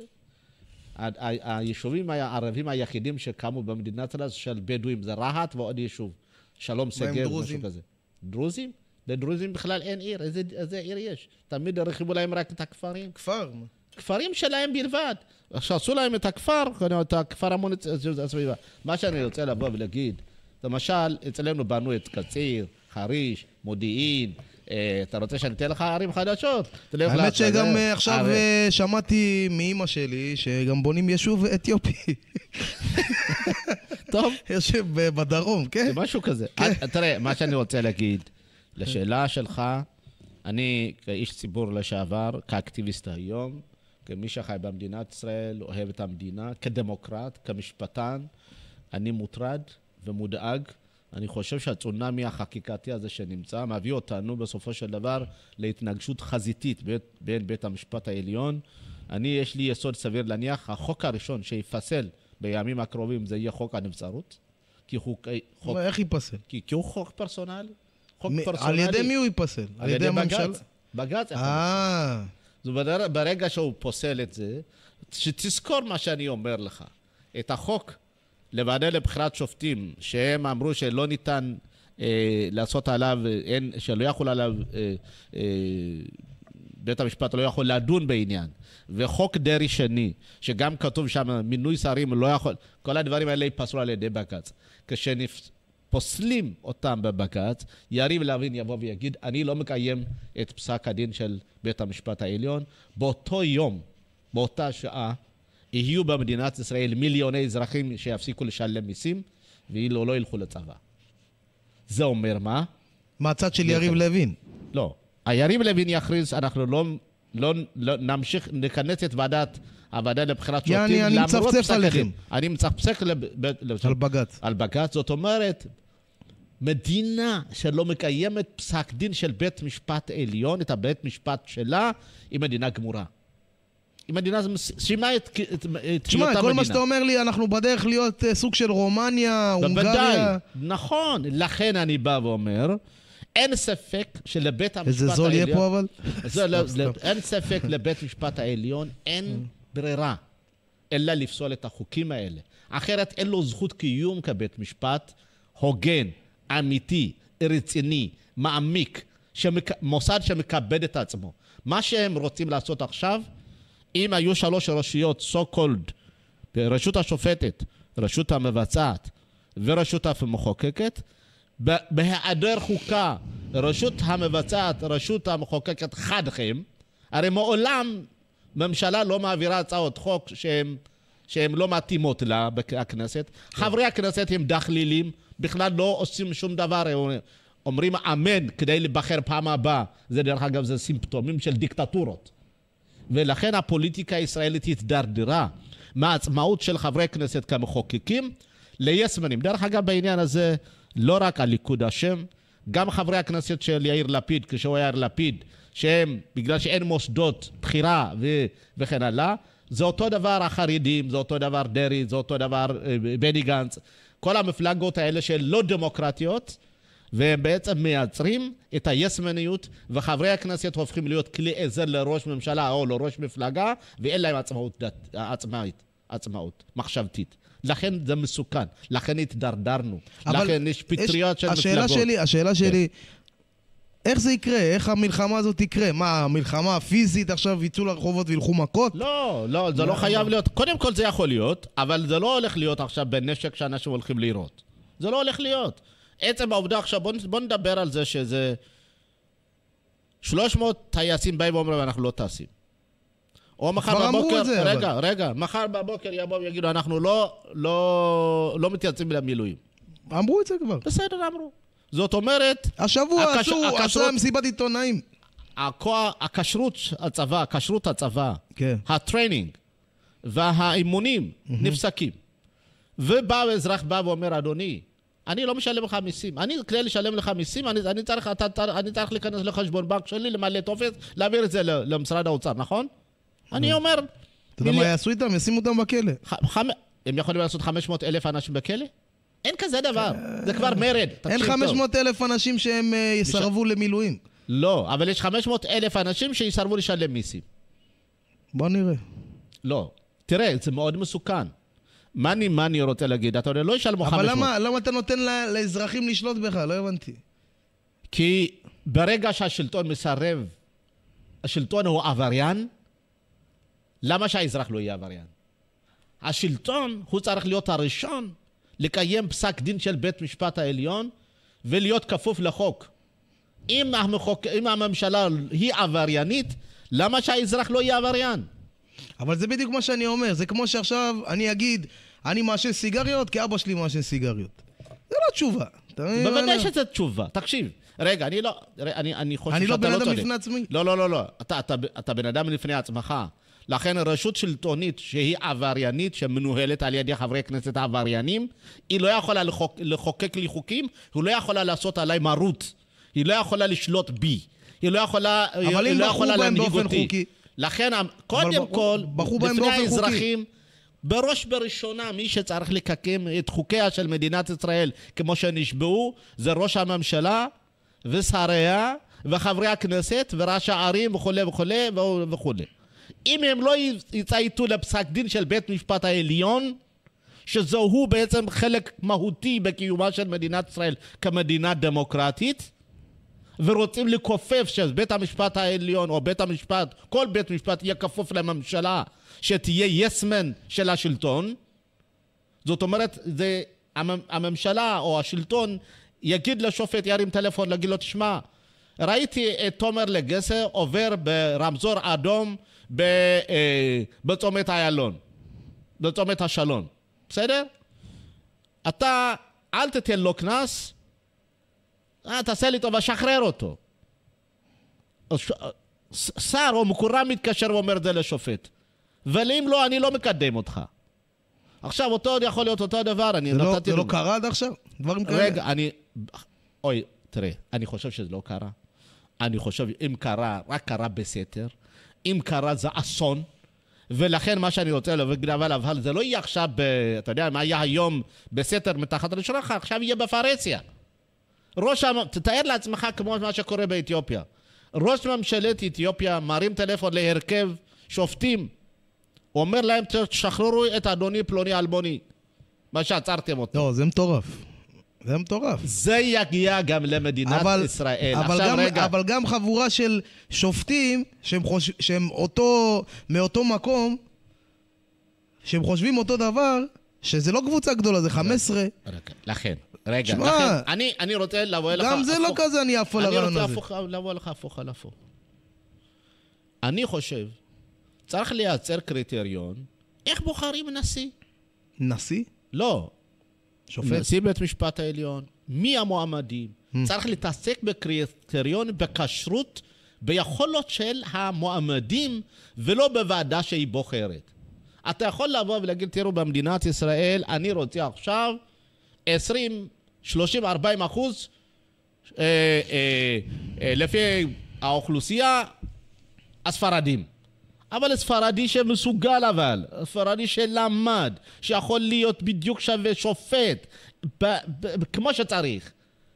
היישובים הערבים היחידים שקמו במדינת ישראל של בדואים זה רהט ועוד יישוב. שלום סגר, משהו כזה. דרוזים? לדרוזים בכלל אין עיר, איזה, איזה עיר יש? תמיד הרחיבו להם רק את הכפרים. כפר. כפרים שלהם בלבד. שעשו להם את הכפר, את הכפר המוניצ... הסביבה. מה שאני רוצה לבוא ולהגיד, למשל, אצלנו בנו את קציר, חריש, מודיעין, אה, אתה רוצה שאני אתן לך ערים חדשות? לא האמת שגם אה, עכשיו אה, שמעתי מאימא שלי שגם בונים יישוב אתיופי. טוב. (laughs) יושב בדרום, כן? זה משהו כזה. כן. תראה, מה שאני רוצה להגיד, לשאלה שלך, אני כאיש ציבור לשעבר, כאקטיביסט היום, כמי שחי במדינת ישראל, אוהב את המדינה, כדמוקרט, כמשפטן, אני מוטרד ומודאג. אני חושב שהצונאמי החקיקתי הזה שנמצא מביא אותנו בסופו של דבר להתנגשות חזיתית בין, בין בית המשפט העליון. אני, יש לי יסוד סביר להניח, החוק הראשון שיפסל בימים הקרובים זה יהיה חוק הנבצרות. כי הוא חוק... איך ייפסל? כי, כי הוא חוק פרסונלי. חוק מ- פרסונלי. על ידי מי הוא ייפסל? על, על ידי, ידי הממשלה? בג"ץ. בג"ץ. אה. ברגע שהוא פוסל את זה, שתזכור מה שאני אומר לך. את החוק לוועדה לבחירת שופטים, שהם אמרו שלא ניתן אה, לעשות עליו, אין, שלא יכול עליו, אה, אה, בית המשפט לא יכול לדון בעניין. וחוק דרעי שני, שגם כתוב שם, מינוי שרים לא יכול, כל הדברים האלה ייפסלו על ידי בג"ץ. כשנפ... פוסלים אותם בבג"ץ, יריב לוין יבוא ויגיד, אני לא מקיים את פסק הדין של בית המשפט העליון. באותו יום, באותה שעה, יהיו במדינת ישראל מיליוני אזרחים שיפסיקו לשלם מיסים, ואילו לא ילכו לצבא. זה אומר מה? מהצד של יריב לוין. לא. היריב לוין יכריז, אנחנו לא, לא, לא נמשיך, נכנס את ועדת, הוועדה לבחירת שופטים, למרות פסק הדין. אני מצפצף עליכם. אני מצפצף על בג"ץ. על בג"ץ, זאת אומרת, מדינה שלא מקיימת פסק דין של בית משפט עליון, את הבית משפט שלה, היא מדינה גמורה. היא מדינה שמעה את היותה מדינה. תשמע, כל מה שאתה אומר לי, אנחנו בדרך להיות אה, סוג של רומניה, הונגריה. נכון. לכן אני בא ואומר, אין ספק שלבית המשפט העליון... איזה זול יהיה פה אבל? (laughs) לא, אין ספק לבית המשפט העליון, אין אה. ברירה אלא לפסול את החוקים האלה. אחרת אין לו זכות קיום כבית משפט הוגן. אמיתי, רציני, מעמיק, שמק... מוסד שמכבד את עצמו. מה שהם רוצים לעשות עכשיו, אם היו שלוש רשויות, so called, רשות השופטת, רשות המבצעת ורשות המחוקקת, בהיעדר חוקה, רשות המבצעת, רשות המחוקקת חד חם, הרי מעולם ממשלה לא מעבירה הצעות חוק שהן שהן לא מתאימות לה בכנסת. כן. חברי הכנסת הם דחלילים, בכלל לא עושים שום דבר. אומרים אמן כדי להיבחר פעם הבאה. זה דרך אגב, זה סימפטומים של דיקטטורות. ולכן הפוליטיקה הישראלית התדרדרה מהעצמאות של חברי כנסת כמחוקקים ליסמנים. דרך אגב, בעניין הזה לא רק הליכוד אשם, גם חברי הכנסת של יאיר לפיד, כשהוא יאיר לפיד, שהם, בגלל שאין מוסדות בחירה ו- וכן הלאה, זה אותו דבר החרדים, זה אותו דבר דרעי, זה אותו דבר אה, בני גנץ. כל המפלגות האלה שהן לא דמוקרטיות, והם בעצם מייצרים את היסמניות, וחברי הכנסת הופכים להיות כלי עזר לראש ממשלה או לראש מפלגה, ואין להם עצמאות, דת, עצמאית, עצמאות מחשבתית. לכן זה מסוכן, לכן התדרדרנו, לכן יש פטריות של השאלה מפלגות. שלי, השאלה כן. שלי, איך זה יקרה? איך המלחמה הזאת תקרה? מה, המלחמה הפיזית עכשיו יצאו לרחובות וילכו מכות? לא, לא, זה לא חייב להיות. קודם כל זה יכול להיות, אבל זה לא הולך להיות עכשיו בנשק שאנשים הולכים לירות. זה לא הולך להיות. עצם העובדה עכשיו, בואו בוא נדבר על זה שזה... 300 טייסים באים ואומרים, אנחנו לא טסים. או מחר בבוקר, זה, רגע, אבל... רגע, מחר בבוקר יבואו ויגידו, אנחנו לא, לא, לא מתייצבים למילואים. אמרו את זה כבר. בסדר, אמרו. זאת אומרת... השבוע הקש... עשו, הקשרות... עשו מסיבת עיתונאים. הכשרות הצבא, כשרות הצבא, כן. הטריינינג והאימונים mm-hmm. נפסקים. ובא אזרח בא ואומר, אדוני, אני לא משלם לך מיסים. אני, כדי לשלם לך מיסים, אני, אני, צריך, אתה, אני צריך להיכנס לחשבון בנק שלי, למלא טופס, להעביר את זה למשרד האוצר, נכון? mm אני אומר... אתה יודע מה יעשו איתם? ישימו אותם בכלא. הם יכולים לעשות 500 אלף אנשים בכלא? אין כזה דבר, זה כבר כן. מרד, אין 500 אלף אנשים שהם אה, יסרבו למילואים. לא, אבל יש 500 אלף אנשים שיסרבו לשלם מיסים. בוא נראה. לא, תראה, זה מאוד מסוכן. מה אני, מה אני רוצה להגיד? אתה אומר, לא ישלמו 500. אבל למה, למה אתה נותן לה, לאזרחים לשלוט בך? לא הבנתי. כי ברגע שהשלטון מסרב, השלטון הוא עבריין, למה שהאזרח לא יהיה עבריין? השלטון הוא צריך להיות הראשון לקיים פסק דין של בית משפט העליון ולהיות כפוף לחוק. אם, המחוק, אם הממשלה היא עבריינית, למה שהאזרח לא יהיה עבריין? אבל זה בדיוק מה שאני אומר, זה כמו שעכשיו אני אגיד, אני מעשן סיגריות כי אבא שלי מעשן סיגריות. זה לא תשובה. בוודאי שזה תשובה, תקשיב. רגע, אני לא, אני, אני חושב אני לא שאתה לא צודק. אני לא בן אדם לפני עצמי. לא, לא, לא, לא. אתה, אתה, אתה בן אדם לפני עצמך. לכן רשות שלטונית שהיא עבריינית, שמנוהלת על ידי חברי כנסת עבריינים, היא לא יכולה לחוק, לחוקק לי חוקים, היא לא יכולה לעשות עליי מרות, היא לא יכולה לשלוט בי, היא לא יכולה, אבל אם לא בחרו בהם באופן אותי. חוקי... לכן, קודם כל, לפני האזרחים... בראש ובראשונה מי שצריך לקקם את חוקיה של מדינת ישראל כמו שנשבעו זה ראש הממשלה ושריה וחברי הכנסת וראש הערים וכולי וכולי וכולי. אם הם לא יצייתו לפסק דין של בית משפט העליון, שזוהו בעצם חלק מהותי בקיומה של מדינת ישראל כמדינה דמוקרטית, ורוצים לכופף שבית המשפט העליון או בית המשפט, כל בית משפט יהיה כפוף לממשלה שתהיה יסמן של השלטון. זאת אומרת, זה, הממשלה או השלטון יגיד לשופט, ירים טלפון, להגיד לו, תשמע, ראיתי את תומר לגסה עובר ברמזור אדום אה, בצומת איילון, בצומת השלון, בסדר? אתה, אל תתן לו קנס, אה, תעשה לי טובה, שחרר אותו. אה, שר או מקורב מתקשר ואומר את זה לשופט. ואם לא, אני לא מקדם אותך. עכשיו, אותו עוד יכול להיות אותו דבר, אני נתתי... לא, זה לא, לא קרה עד עכשיו? דברים כאלה? רגע, אני... אוי, תראה, אני חושב שזה לא קרה. אני חושב, אם קרה, רק קרה בסתר. אם קרה זה אסון. ולכן מה שאני רוצה להגיד, אבל אבל זה לא יהיה עכשיו, ב, אתה יודע, מה היה היום בסתר מתחת לשלך, עכשיו יהיה בפרהסיה. ראש, תתאר לעצמך כמו מה שקורה באתיופיה. ראש ממשלת אתיופיה מרים טלפון להרכב שופטים, אומר להם, תשחררו את אדוני פלוני אלמוני, מה שעצרתם אותו. לא, זה מטורף. זה מטורף. זה יגיע גם למדינת אבל, ישראל. אבל גם, רגע. אבל גם חבורה של שופטים שהם, חוש... שהם אותו, מאותו מקום, שהם חושבים אותו דבר, שזה לא קבוצה גדולה, זה 15. רגע, רגע, לכן. רגע, שמה, לכן, אני, אני רוצה לבוא אליך... גם זה לא הפוך, לא כזה אני אעפו על הרעיון הזה. אני רוצה הפוך, לבוא אליך הפוך על הפוך. אני חושב, צריך לייצר קריטריון איך בוחרים נשיא. נשיא? לא, שופט. נשיא בית משפט העליון, מי המועמדים. Mm. צריך להתעסק בקריטריון, בכשרות, ביכולות של המועמדים, ולא בוועדה שהיא בוחרת. אתה יכול לבוא ולהגיד, תראו, במדינת ישראל, אני רוצה עכשיו 20, 30, 40 אחוז, אה, אה, אה, לפי האוכלוסייה, הספרדים. אבל ספרדי שמסוגל אבל, ספרדי שלמד, שיכול להיות בדיוק שווה שופט, ב, ב, כמו שצריך,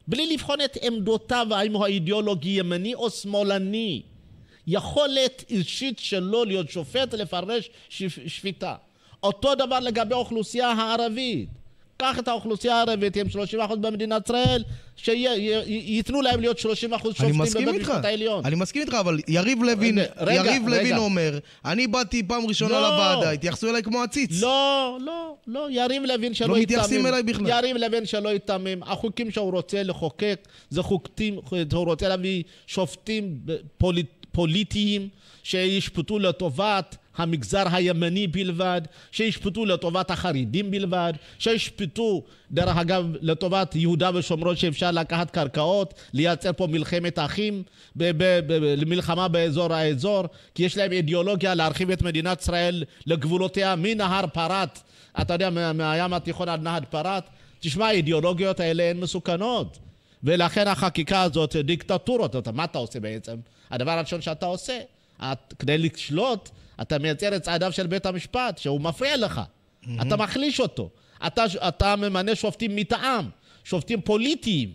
בלי לבחון את עמדותיו, האם הוא האידיאולוגי ימני או שמאלני. יכולת אישית שלו להיות שופט, לפרש שפ, שפיטה. אותו דבר לגבי האוכלוסייה הערבית. קח את האוכלוסייה הערבית, הם 30% אחוז במדינת ישראל, שייתנו להם להיות 30% אחוז שופטים בבית המשפט העליון. אני מסכים איתך, אבל יריב לוין, רגע, יריב רגע. לוין אומר, אני באתי פעם ראשונה לא, לוועדה, התייחסו אליי כמו עציץ. לא, לא, לא, יריב לוין שלא לא מתייחסים אליי בכלל. יריב לוין שלא ייתמם, החוקים שהוא רוצה לחוקק, זה חוקים, הוא רוצה להביא שופטים פוליט, פוליטיים שישפטו לטובת... המגזר הימני בלבד, שישפטו לטובת החרדים בלבד, שישפטו, דרך אגב, לטובת יהודה ושומרון, שאפשר לקחת קרקעות, לייצר פה מלחמת אחים, מלחמה באזור האזור, כי יש להם אידיאולוגיה להרחיב את מדינת ישראל לגבולותיה מנהר פרת, אתה יודע, מהים התיכון עד נהר פרת. תשמע, האידיאולוגיות האלה הן מסוכנות. ולכן החקיקה הזאת, דיקטטורות, מה אתה עושה בעצם? הדבר הראשון שאתה עושה, את, כדי לשלוט, אתה מייצר את צעדיו של בית המשפט, שהוא מפריע לך. Mm-hmm. אתה מחליש אותו. אתה, אתה ממנה שופטים מטעם, שופטים פוליטיים.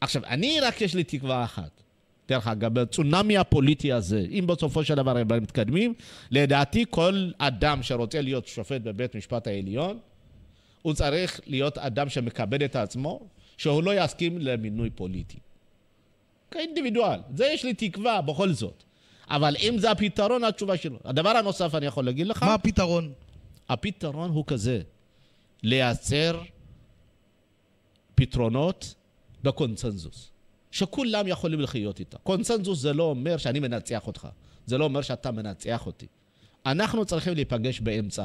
עכשיו, אני רק יש לי תקווה אחת. דרך אגב, בצונאמי הפוליטי הזה, אם בסופו של דבר הם מתקדמים, לדעתי כל אדם שרוצה להיות שופט בבית משפט העליון, הוא צריך להיות אדם שמכבד את עצמו, שהוא לא יסכים למינוי פוליטי. כאינדיבידואל. זה יש לי תקווה בכל זאת. אבל אם זה הפתרון, התשובה שלו. הדבר הנוסף אני יכול להגיד לך... מה הפתרון? הפתרון הוא כזה, לייצר פתרונות בקונצנזוס, שכולם יכולים לחיות איתה. קונצנזוס זה לא אומר שאני מנצח אותך, זה לא אומר שאתה מנצח אותי. אנחנו צריכים להיפגש באמצע,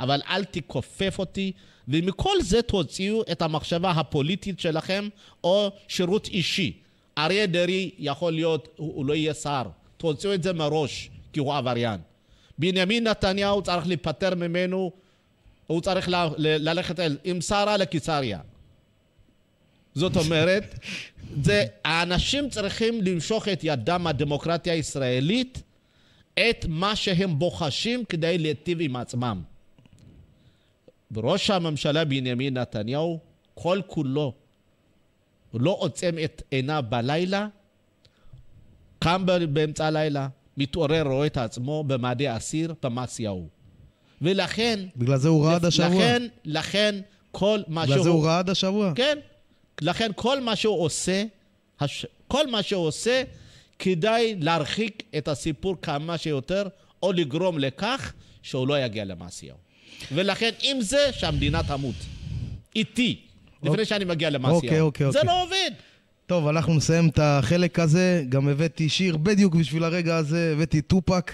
אבל אל תכופף אותי, ומכל זה תוציאו את המחשבה הפוליטית שלכם, או שירות אישי. אריה דרעי יכול להיות, הוא, לא יהיה שר. תוציאו את זה מראש, כי הוא עבריין. בנימין נתניהו צריך להיפטר ממנו, הוא צריך ל- ל- ללכת אל, עם שרה לקיסריה. זאת אומרת, זה, האנשים צריכים למשוך את ידם מהדמוקרטיה הישראלית, את מה שהם בוחשים כדי להיטיב עם עצמם. וראש הממשלה בנימין נתניהו, כל כולו, לא עוצם את עיניו בלילה קם באמצע הלילה, מתעורר, רואה את עצמו במדי אסיר, במעשיהו. ולכן... בגלל זה הוא רע עד השבוע. לכן, לכן, כל מה שהוא... בגלל זה הוא רע עד השבוע. כן. לכן כל מה שהוא עושה, הש... כל מה שהוא עושה, כדאי להרחיק את הסיפור כמה שיותר, או לגרום לכך שהוא לא יגיע למעשיהו. ולכן, עם זה, שהמדינה תמות. איתי, לפני אוקיי. שאני מגיע למעשיהו. אוקיי, אוקיי, אוקיי. זה לא עובד. טוב, אנחנו נסיים את החלק הזה. גם הבאתי שיר בדיוק בשביל הרגע הזה, הבאתי טופק.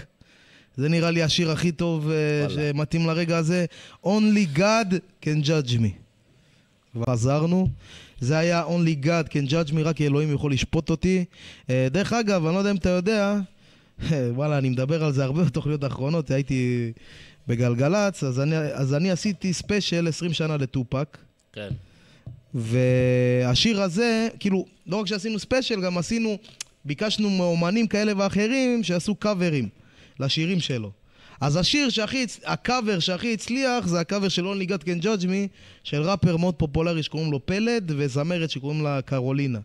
זה נראה לי השיר הכי טוב uh, שמתאים לרגע הזה. Only God can judge me. ועזרנו. זה היה Only God can judge me, רק אלוהים יכול לשפוט אותי. Uh, דרך אגב, אני לא יודע אם אתה יודע, אה, וואלה, אני מדבר על זה הרבה בתוכניות האחרונות, הייתי בגלגלצ, אז אני, אז אני עשיתי ספיישל 20 שנה לטופק. כן. והשיר הזה, כאילו, לא רק שעשינו ספיישל, גם עשינו, ביקשנו מאומנים כאלה ואחרים שיעשו קאברים לשירים שלו. אז השיר שהכי, הקאבר שהכי הצליח זה הקאבר של Only God Can Judge Me של ראפר מאוד פופולרי שקוראים לו פלד וזמרת שקוראים לה קרולינה.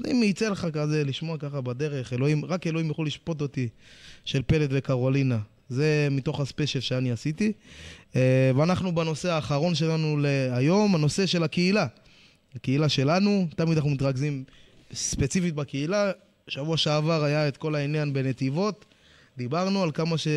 אז אם יצא לך כזה לשמוע ככה בדרך, אלוהים, רק אלוהים יוכלו לשפוט אותי של פלד וקרולינה. זה מתוך הספיישל שאני עשיתי. אה, ואנחנו בנושא האחרון שלנו להיום, הנושא של הקהילה. הקהילה שלנו, תמיד אנחנו מתרכזים ספציפית בקהילה. שבוע שעבר היה את כל העניין בנתיבות, דיברנו על כמה ש...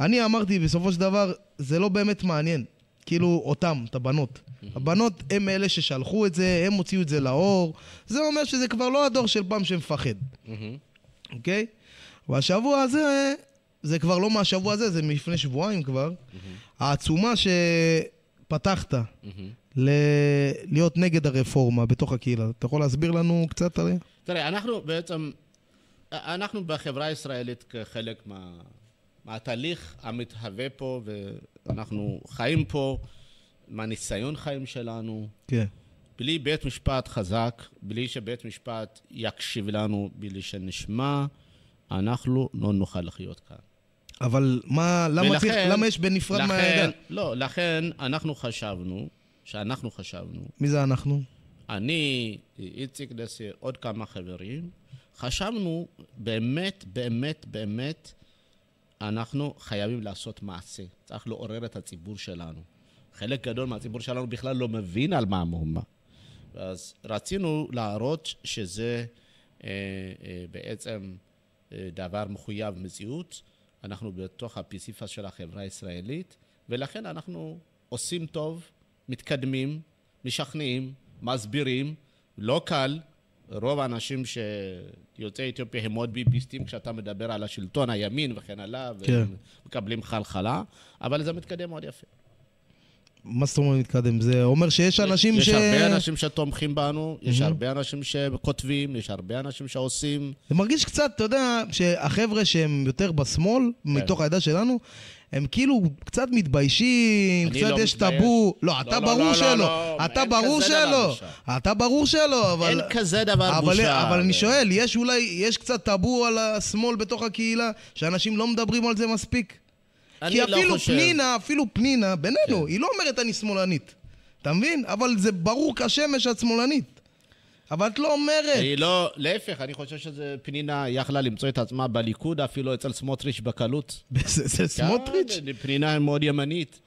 אני אמרתי, בסופו של דבר, זה לא באמת מעניין. כאילו, אותם, את הבנות. הבנות הם אלה ששלחו את זה, הם הוציאו את זה לאור. זה אומר שזה כבר לא הדור של פעם שמפחד, אוקיי? Okay? והשבוע הזה, זה כבר לא מהשבוע הזה, זה מלפני שבועיים כבר. העצומה שפתחת, ל... להיות נגד הרפורמה בתוך הקהילה. אתה יכול להסביר לנו קצת עליה? תראה, אנחנו בעצם, אנחנו בחברה הישראלית כחלק מה... מהתהליך המתהווה פה, ואנחנו חיים פה, מהניסיון חיים שלנו. כן. בלי בית משפט חזק, בלי שבית משפט יקשיב לנו, בלי שנשמע, אנחנו לא נוכל לחיות כאן. אבל מה, למה, ולכן, צריך, למה יש בנפרד מהעדה? לא, לכן אנחנו חשבנו שאנחנו חשבנו. מי זה אנחנו? אני, איציק דסי, עוד כמה חברים. חשבנו באמת, באמת, באמת, אנחנו חייבים לעשות מעשה. צריך לעורר את הציבור שלנו. חלק גדול מהציבור שלנו בכלל לא מבין על מה המהומה. אז רצינו להראות שזה אה, אה, בעצם אה, דבר מחויב מציאות. אנחנו בתוך הפסיפס של החברה הישראלית, ולכן אנחנו עושים טוב מתקדמים, משכנעים, מסבירים, לא קל. רוב האנשים שיוצאי אתיופיה הם מאוד ביביסטים כשאתה מדבר על השלטון, הימין וכן הלאה, כן. ומקבלים חלחלה, אבל זה מתקדם מאוד יפה. מה זאת אומרת מתקדם? זה אומר שיש אנשים יש, ש... יש הרבה אנשים שתומכים בנו, mm-hmm. יש הרבה אנשים שכותבים, יש הרבה אנשים שעושים. זה מרגיש קצת, אתה יודע, שהחבר'ה שהם יותר בשמאל, כן. מתוך העדה שלנו, הם כאילו קצת מתביישים, קצת לא יש מתבייש. טאבו. לא, אתה לא, ברור לא, שלא. לא, לא. אתה ברור שלא. אתה ברור שלא, אבל... אין כזה דבר אבל, בושה. אבל אני שואל, יש אולי, יש קצת טאבו על השמאל בתוך הקהילה, שאנשים לא מדברים על זה מספיק? כי לא אפילו פנינה, אפילו פנינה, בינינו, כן. היא לא אומרת אני שמאלנית. אתה מבין? אבל זה ברור כשמש את שמאלנית. אבל את לא אומרת. היא לא, להפך, אני חושב שזה פנינה יכלה למצוא את עצמה בליכוד, אפילו אצל סמוטריץ' בקלות. (laughs) זה כן, סמוטריץ'? פנינה מאוד ימנית.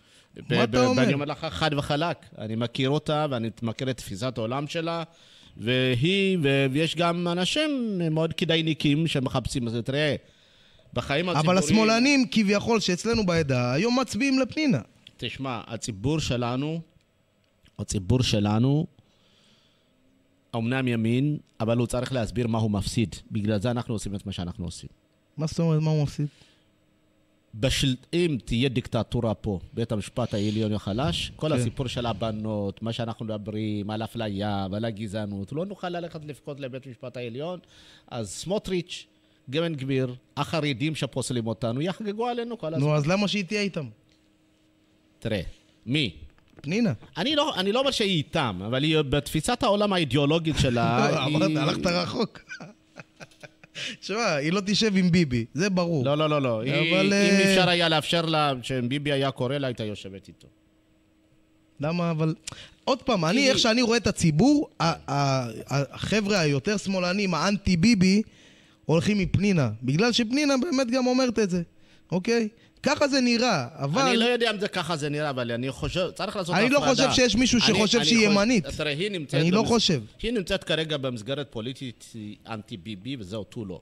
מה אתה אומר? ואני אומר לך חד וחלק, אני מכיר אותה ואני מכיר את תפיסת העולם שלה. והיא, ויש גם אנשים מאוד כדאיניקים שמחפשים את זה. תראה, בחיים הציבוריים... אבל השמאלנים כביכול שאצלנו בעדה היום מצביעים לפנינה. תשמע, הציבור שלנו, הציבור שלנו אמנם ימין, אבל הוא צריך להסביר מה הוא מפסיד. בגלל זה אנחנו עושים את מה שאנחנו עושים. מה זאת אומרת מה הוא מפסיד? בשל... אם תהיה דיקטטורה פה, בית המשפט העליון החלש, כל כן. הסיפור של הבנות, מה שאנחנו מדברים, על אפליה ועל הגזענות, לא נוכל ללכת לבכות לבית המשפט העליון. אז סמוטריץ', גמן גביר, החרדים שפוסלים אותנו, יחגגו עלינו כל הזמן. נו, אז למה שהיא תהיה איתם? תראה, מי פנינה. לא, אני לא, אומר שהיא איתם, אבל היא, בתפיסת העולם האידיאולוגית שלה, (laughs) לא, אמרת, הלכת רחוק. תשמע, (laughs) היא לא תשב עם ביבי, זה ברור. לא, לא, לא, לא. אם אה, אפשר היה לאפשר לה, שאם ביבי היה קורא לה, הייתה יושבת איתו. למה אבל... עוד פעם, אני, איך שאני רואה את הציבור, החבר'ה היותר שמאלנים, האנטי-ביבי, הולכים עם פנינה. בגלל שפנינה באמת גם אומרת את זה, אוקיי? ככה זה נראה, אבל... אני לא יודע אם זה ככה זה נראה, אבל אני חושב, צריך לעשות לא הפרדה. אני הפרדה. לא חושב שיש מישהו שחושב אני, שהיא אני ימנית. תראה, היא נמצאת... אני לא במס... לא חושב. היא נמצאת כרגע במסגרת פוליטית אנטי-ביבי, וזהו, תו לא.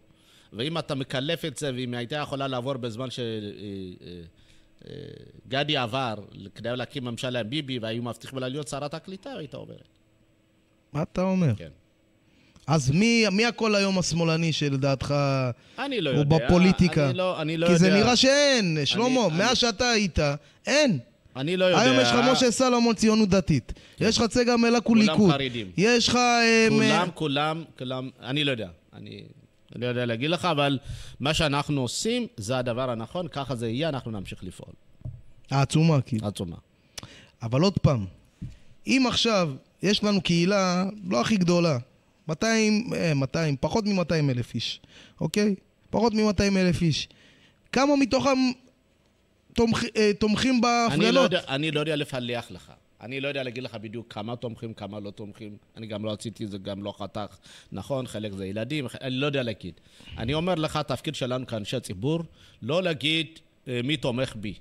ואם אתה מקלף את זה, ואם הייתה יכולה לעבור בזמן שגדי אה, אה, אה, עבר, כדי להקים ממשלה עם ביבי, והיו מבטיחים לה להיות שרת הקליטה, הייתה עוברת. מה אתה אומר? כן. אז מי, מי הכל היום השמאלני שלדעתך אני לא הוא יודע, בפוליטיקה? אני לא, אני לא כי יודע. כי זה נראה שאין, שלמה, אני, מאז אני... שאתה היית, אין. אני לא יודע. היום יש לך משה סלומון ציונות דתית. כן. יש לך צגה מלקו ליכוד. כולם חרדים. יש לך... אה, כולם, כולם, כולם, אני לא יודע. אני... לא יודע להגיד לך, אבל מה שאנחנו עושים זה הדבר הנכון, ככה זה יהיה, אנחנו נמשיך לפעול. העצומה, כאילו. העצומה. אבל עוד פעם, אם עכשיו יש לנו קהילה לא הכי גדולה, 200, 200, אה, פחות מ-200 אלף איש, אוקיי? פחות מ-200 אלף איש. כמה מתוכם תומכ, אה, תומכים בהפגנות? אני לא, יודע, אני לא יודע לפלח לך. אני לא יודע להגיד לך בדיוק כמה תומכים, כמה לא תומכים. אני גם לא עשיתי זה, גם לא חתך. נכון, חלק זה ילדים, אני לא יודע להגיד. אני אומר לך, התפקיד שלנו כאנשי ציבור, לא להגיד אה, מי תומך בי.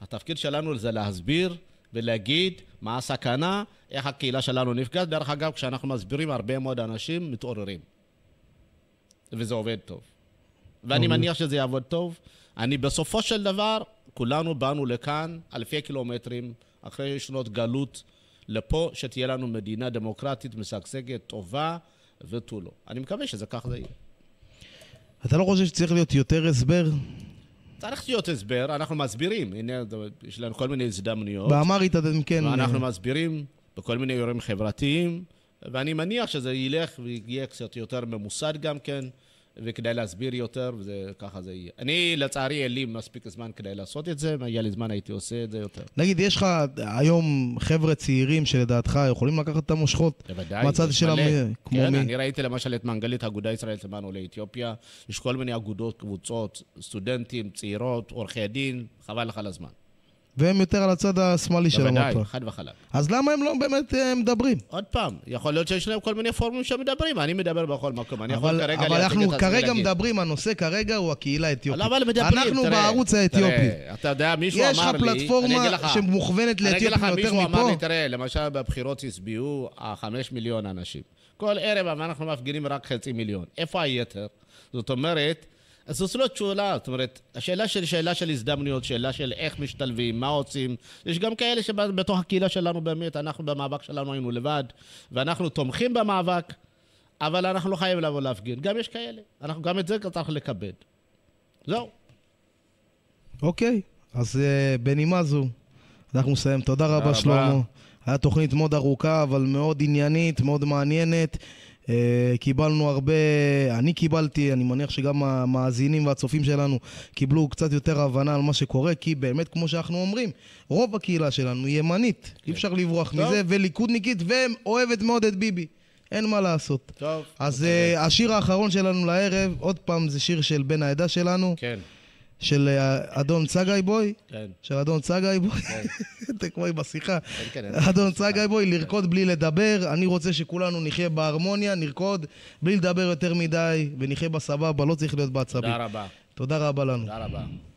התפקיד שלנו זה להסביר ולהגיד מה הסכנה, איך הקהילה שלנו נפגעת. דרך אגב, כשאנחנו מסבירים, הרבה מאוד אנשים מתעוררים. וזה עובד טוב. ואני אוקיי. מניח שזה יעבוד טוב. אני בסופו של דבר, כולנו באנו לכאן אלפי קילומטרים אחרי שנות גלות לפה, שתהיה לנו מדינה דמוקרטית, משגשגת, טובה ותו לא. אני מקווה שזה כך זה יהיה. אתה לא חושב שצריך להיות יותר הסבר צריך להיות הסבר, אנחנו מסבירים. הנה, יש לנו כל מיני הזדמנויות. באמרית אתם כן... אה. אנחנו מסבירים בכל מיני אירועים חברתיים, ואני מניח שזה ילך ויהיה קצת יותר ממוסד גם כן. וכדאי להסביר יותר, וככה זה יהיה. אני, לצערי, אין לי מספיק זמן כדי לעשות את זה, אם היה לי זמן הייתי עושה את זה יותר. נגיד, יש לך היום חבר'ה צעירים שלדעתך יכולים לקחת את המושכות? בוודאי, מהצד של המ... כמו כן, מי... אני ראיתי למשל את מנגלית אגודה ישראלית למען עולי אתיופיה, יש כל מיני אגודות, קבוצות, סטודנטים, צעירות, עורכי דין, חבל לך על הזמן. והם יותר על הצד השמאלי של המפה. בוודאי, חד וחלק. אז למה הם לא באמת אה, מדברים? עוד פעם, יכול להיות שיש להם כל מיני פורומים שמדברים, אני מדבר בכל מקום, אני יכול כרגע להציג את עצמי להגיד. אבל אנחנו כרגע מדברים, הנושא כרגע הוא הקהילה האתיופית. אבל מדברים, תראה. אנחנו בערוץ האתיופי. אתה יודע, מישהו אמר לי... יש לך פלטפורמה שמוכוונת לאתיופים יותר מפה? אני אגיד לך, מישהו אמר לי, תראה, למשל בבחירות הצביעו אה, חמש מיליון אנשים. כל ערב אנחנו מפגינים רק חצי מיליון. איפה היתר? זאת אומרת... אז זאת לא תשובה, זאת אומרת, השאלה של שאלה של הזדמנויות, שאלה של איך משתלבים, מה עושים. יש גם כאלה שבתוך הקהילה שלנו באמת, אנחנו במאבק שלנו היינו לבד, ואנחנו תומכים במאבק, אבל אנחנו לא חייבים לבוא להפגין. גם יש כאלה. אנחנו גם את זה צריך לכבד. זהו. אוקיי, okay. אז uh, אה, בנימה זו, אנחנו נסיים. תודה רבה, שלמה. הייתה תוכנית מאוד ארוכה, אבל מאוד עניינית, מאוד מעניינת. אה, קיבלנו הרבה, אני קיבלתי, אני מניח שגם המאזינים והצופים שלנו קיבלו קצת יותר הבנה על מה שקורה, כי באמת, כמו שאנחנו אומרים, רוב הקהילה שלנו היא ימנית, כן. אי אפשר לברוח טוב. מזה, וליכודניקית, ואוהבת מאוד את ביבי. אין מה לעשות. טוב. אז uh, השיר האחרון שלנו לערב, עוד פעם, זה שיר של בן העדה שלנו. כן. אה, כן. של אדון צגאי בוי, של אדון צגאי בוי, אתם כמו עם השיחה, כן, כן, אדון צגאי בוי, לרקוד בלי לדבר, אני רוצה שכולנו נחיה בהרמוניה, נרקוד בלי לדבר יותר מדי, ונחיה בסבבה, לא צריך להיות בעצבים. תודה רבה. תודה רבה לנו. תודה רבה.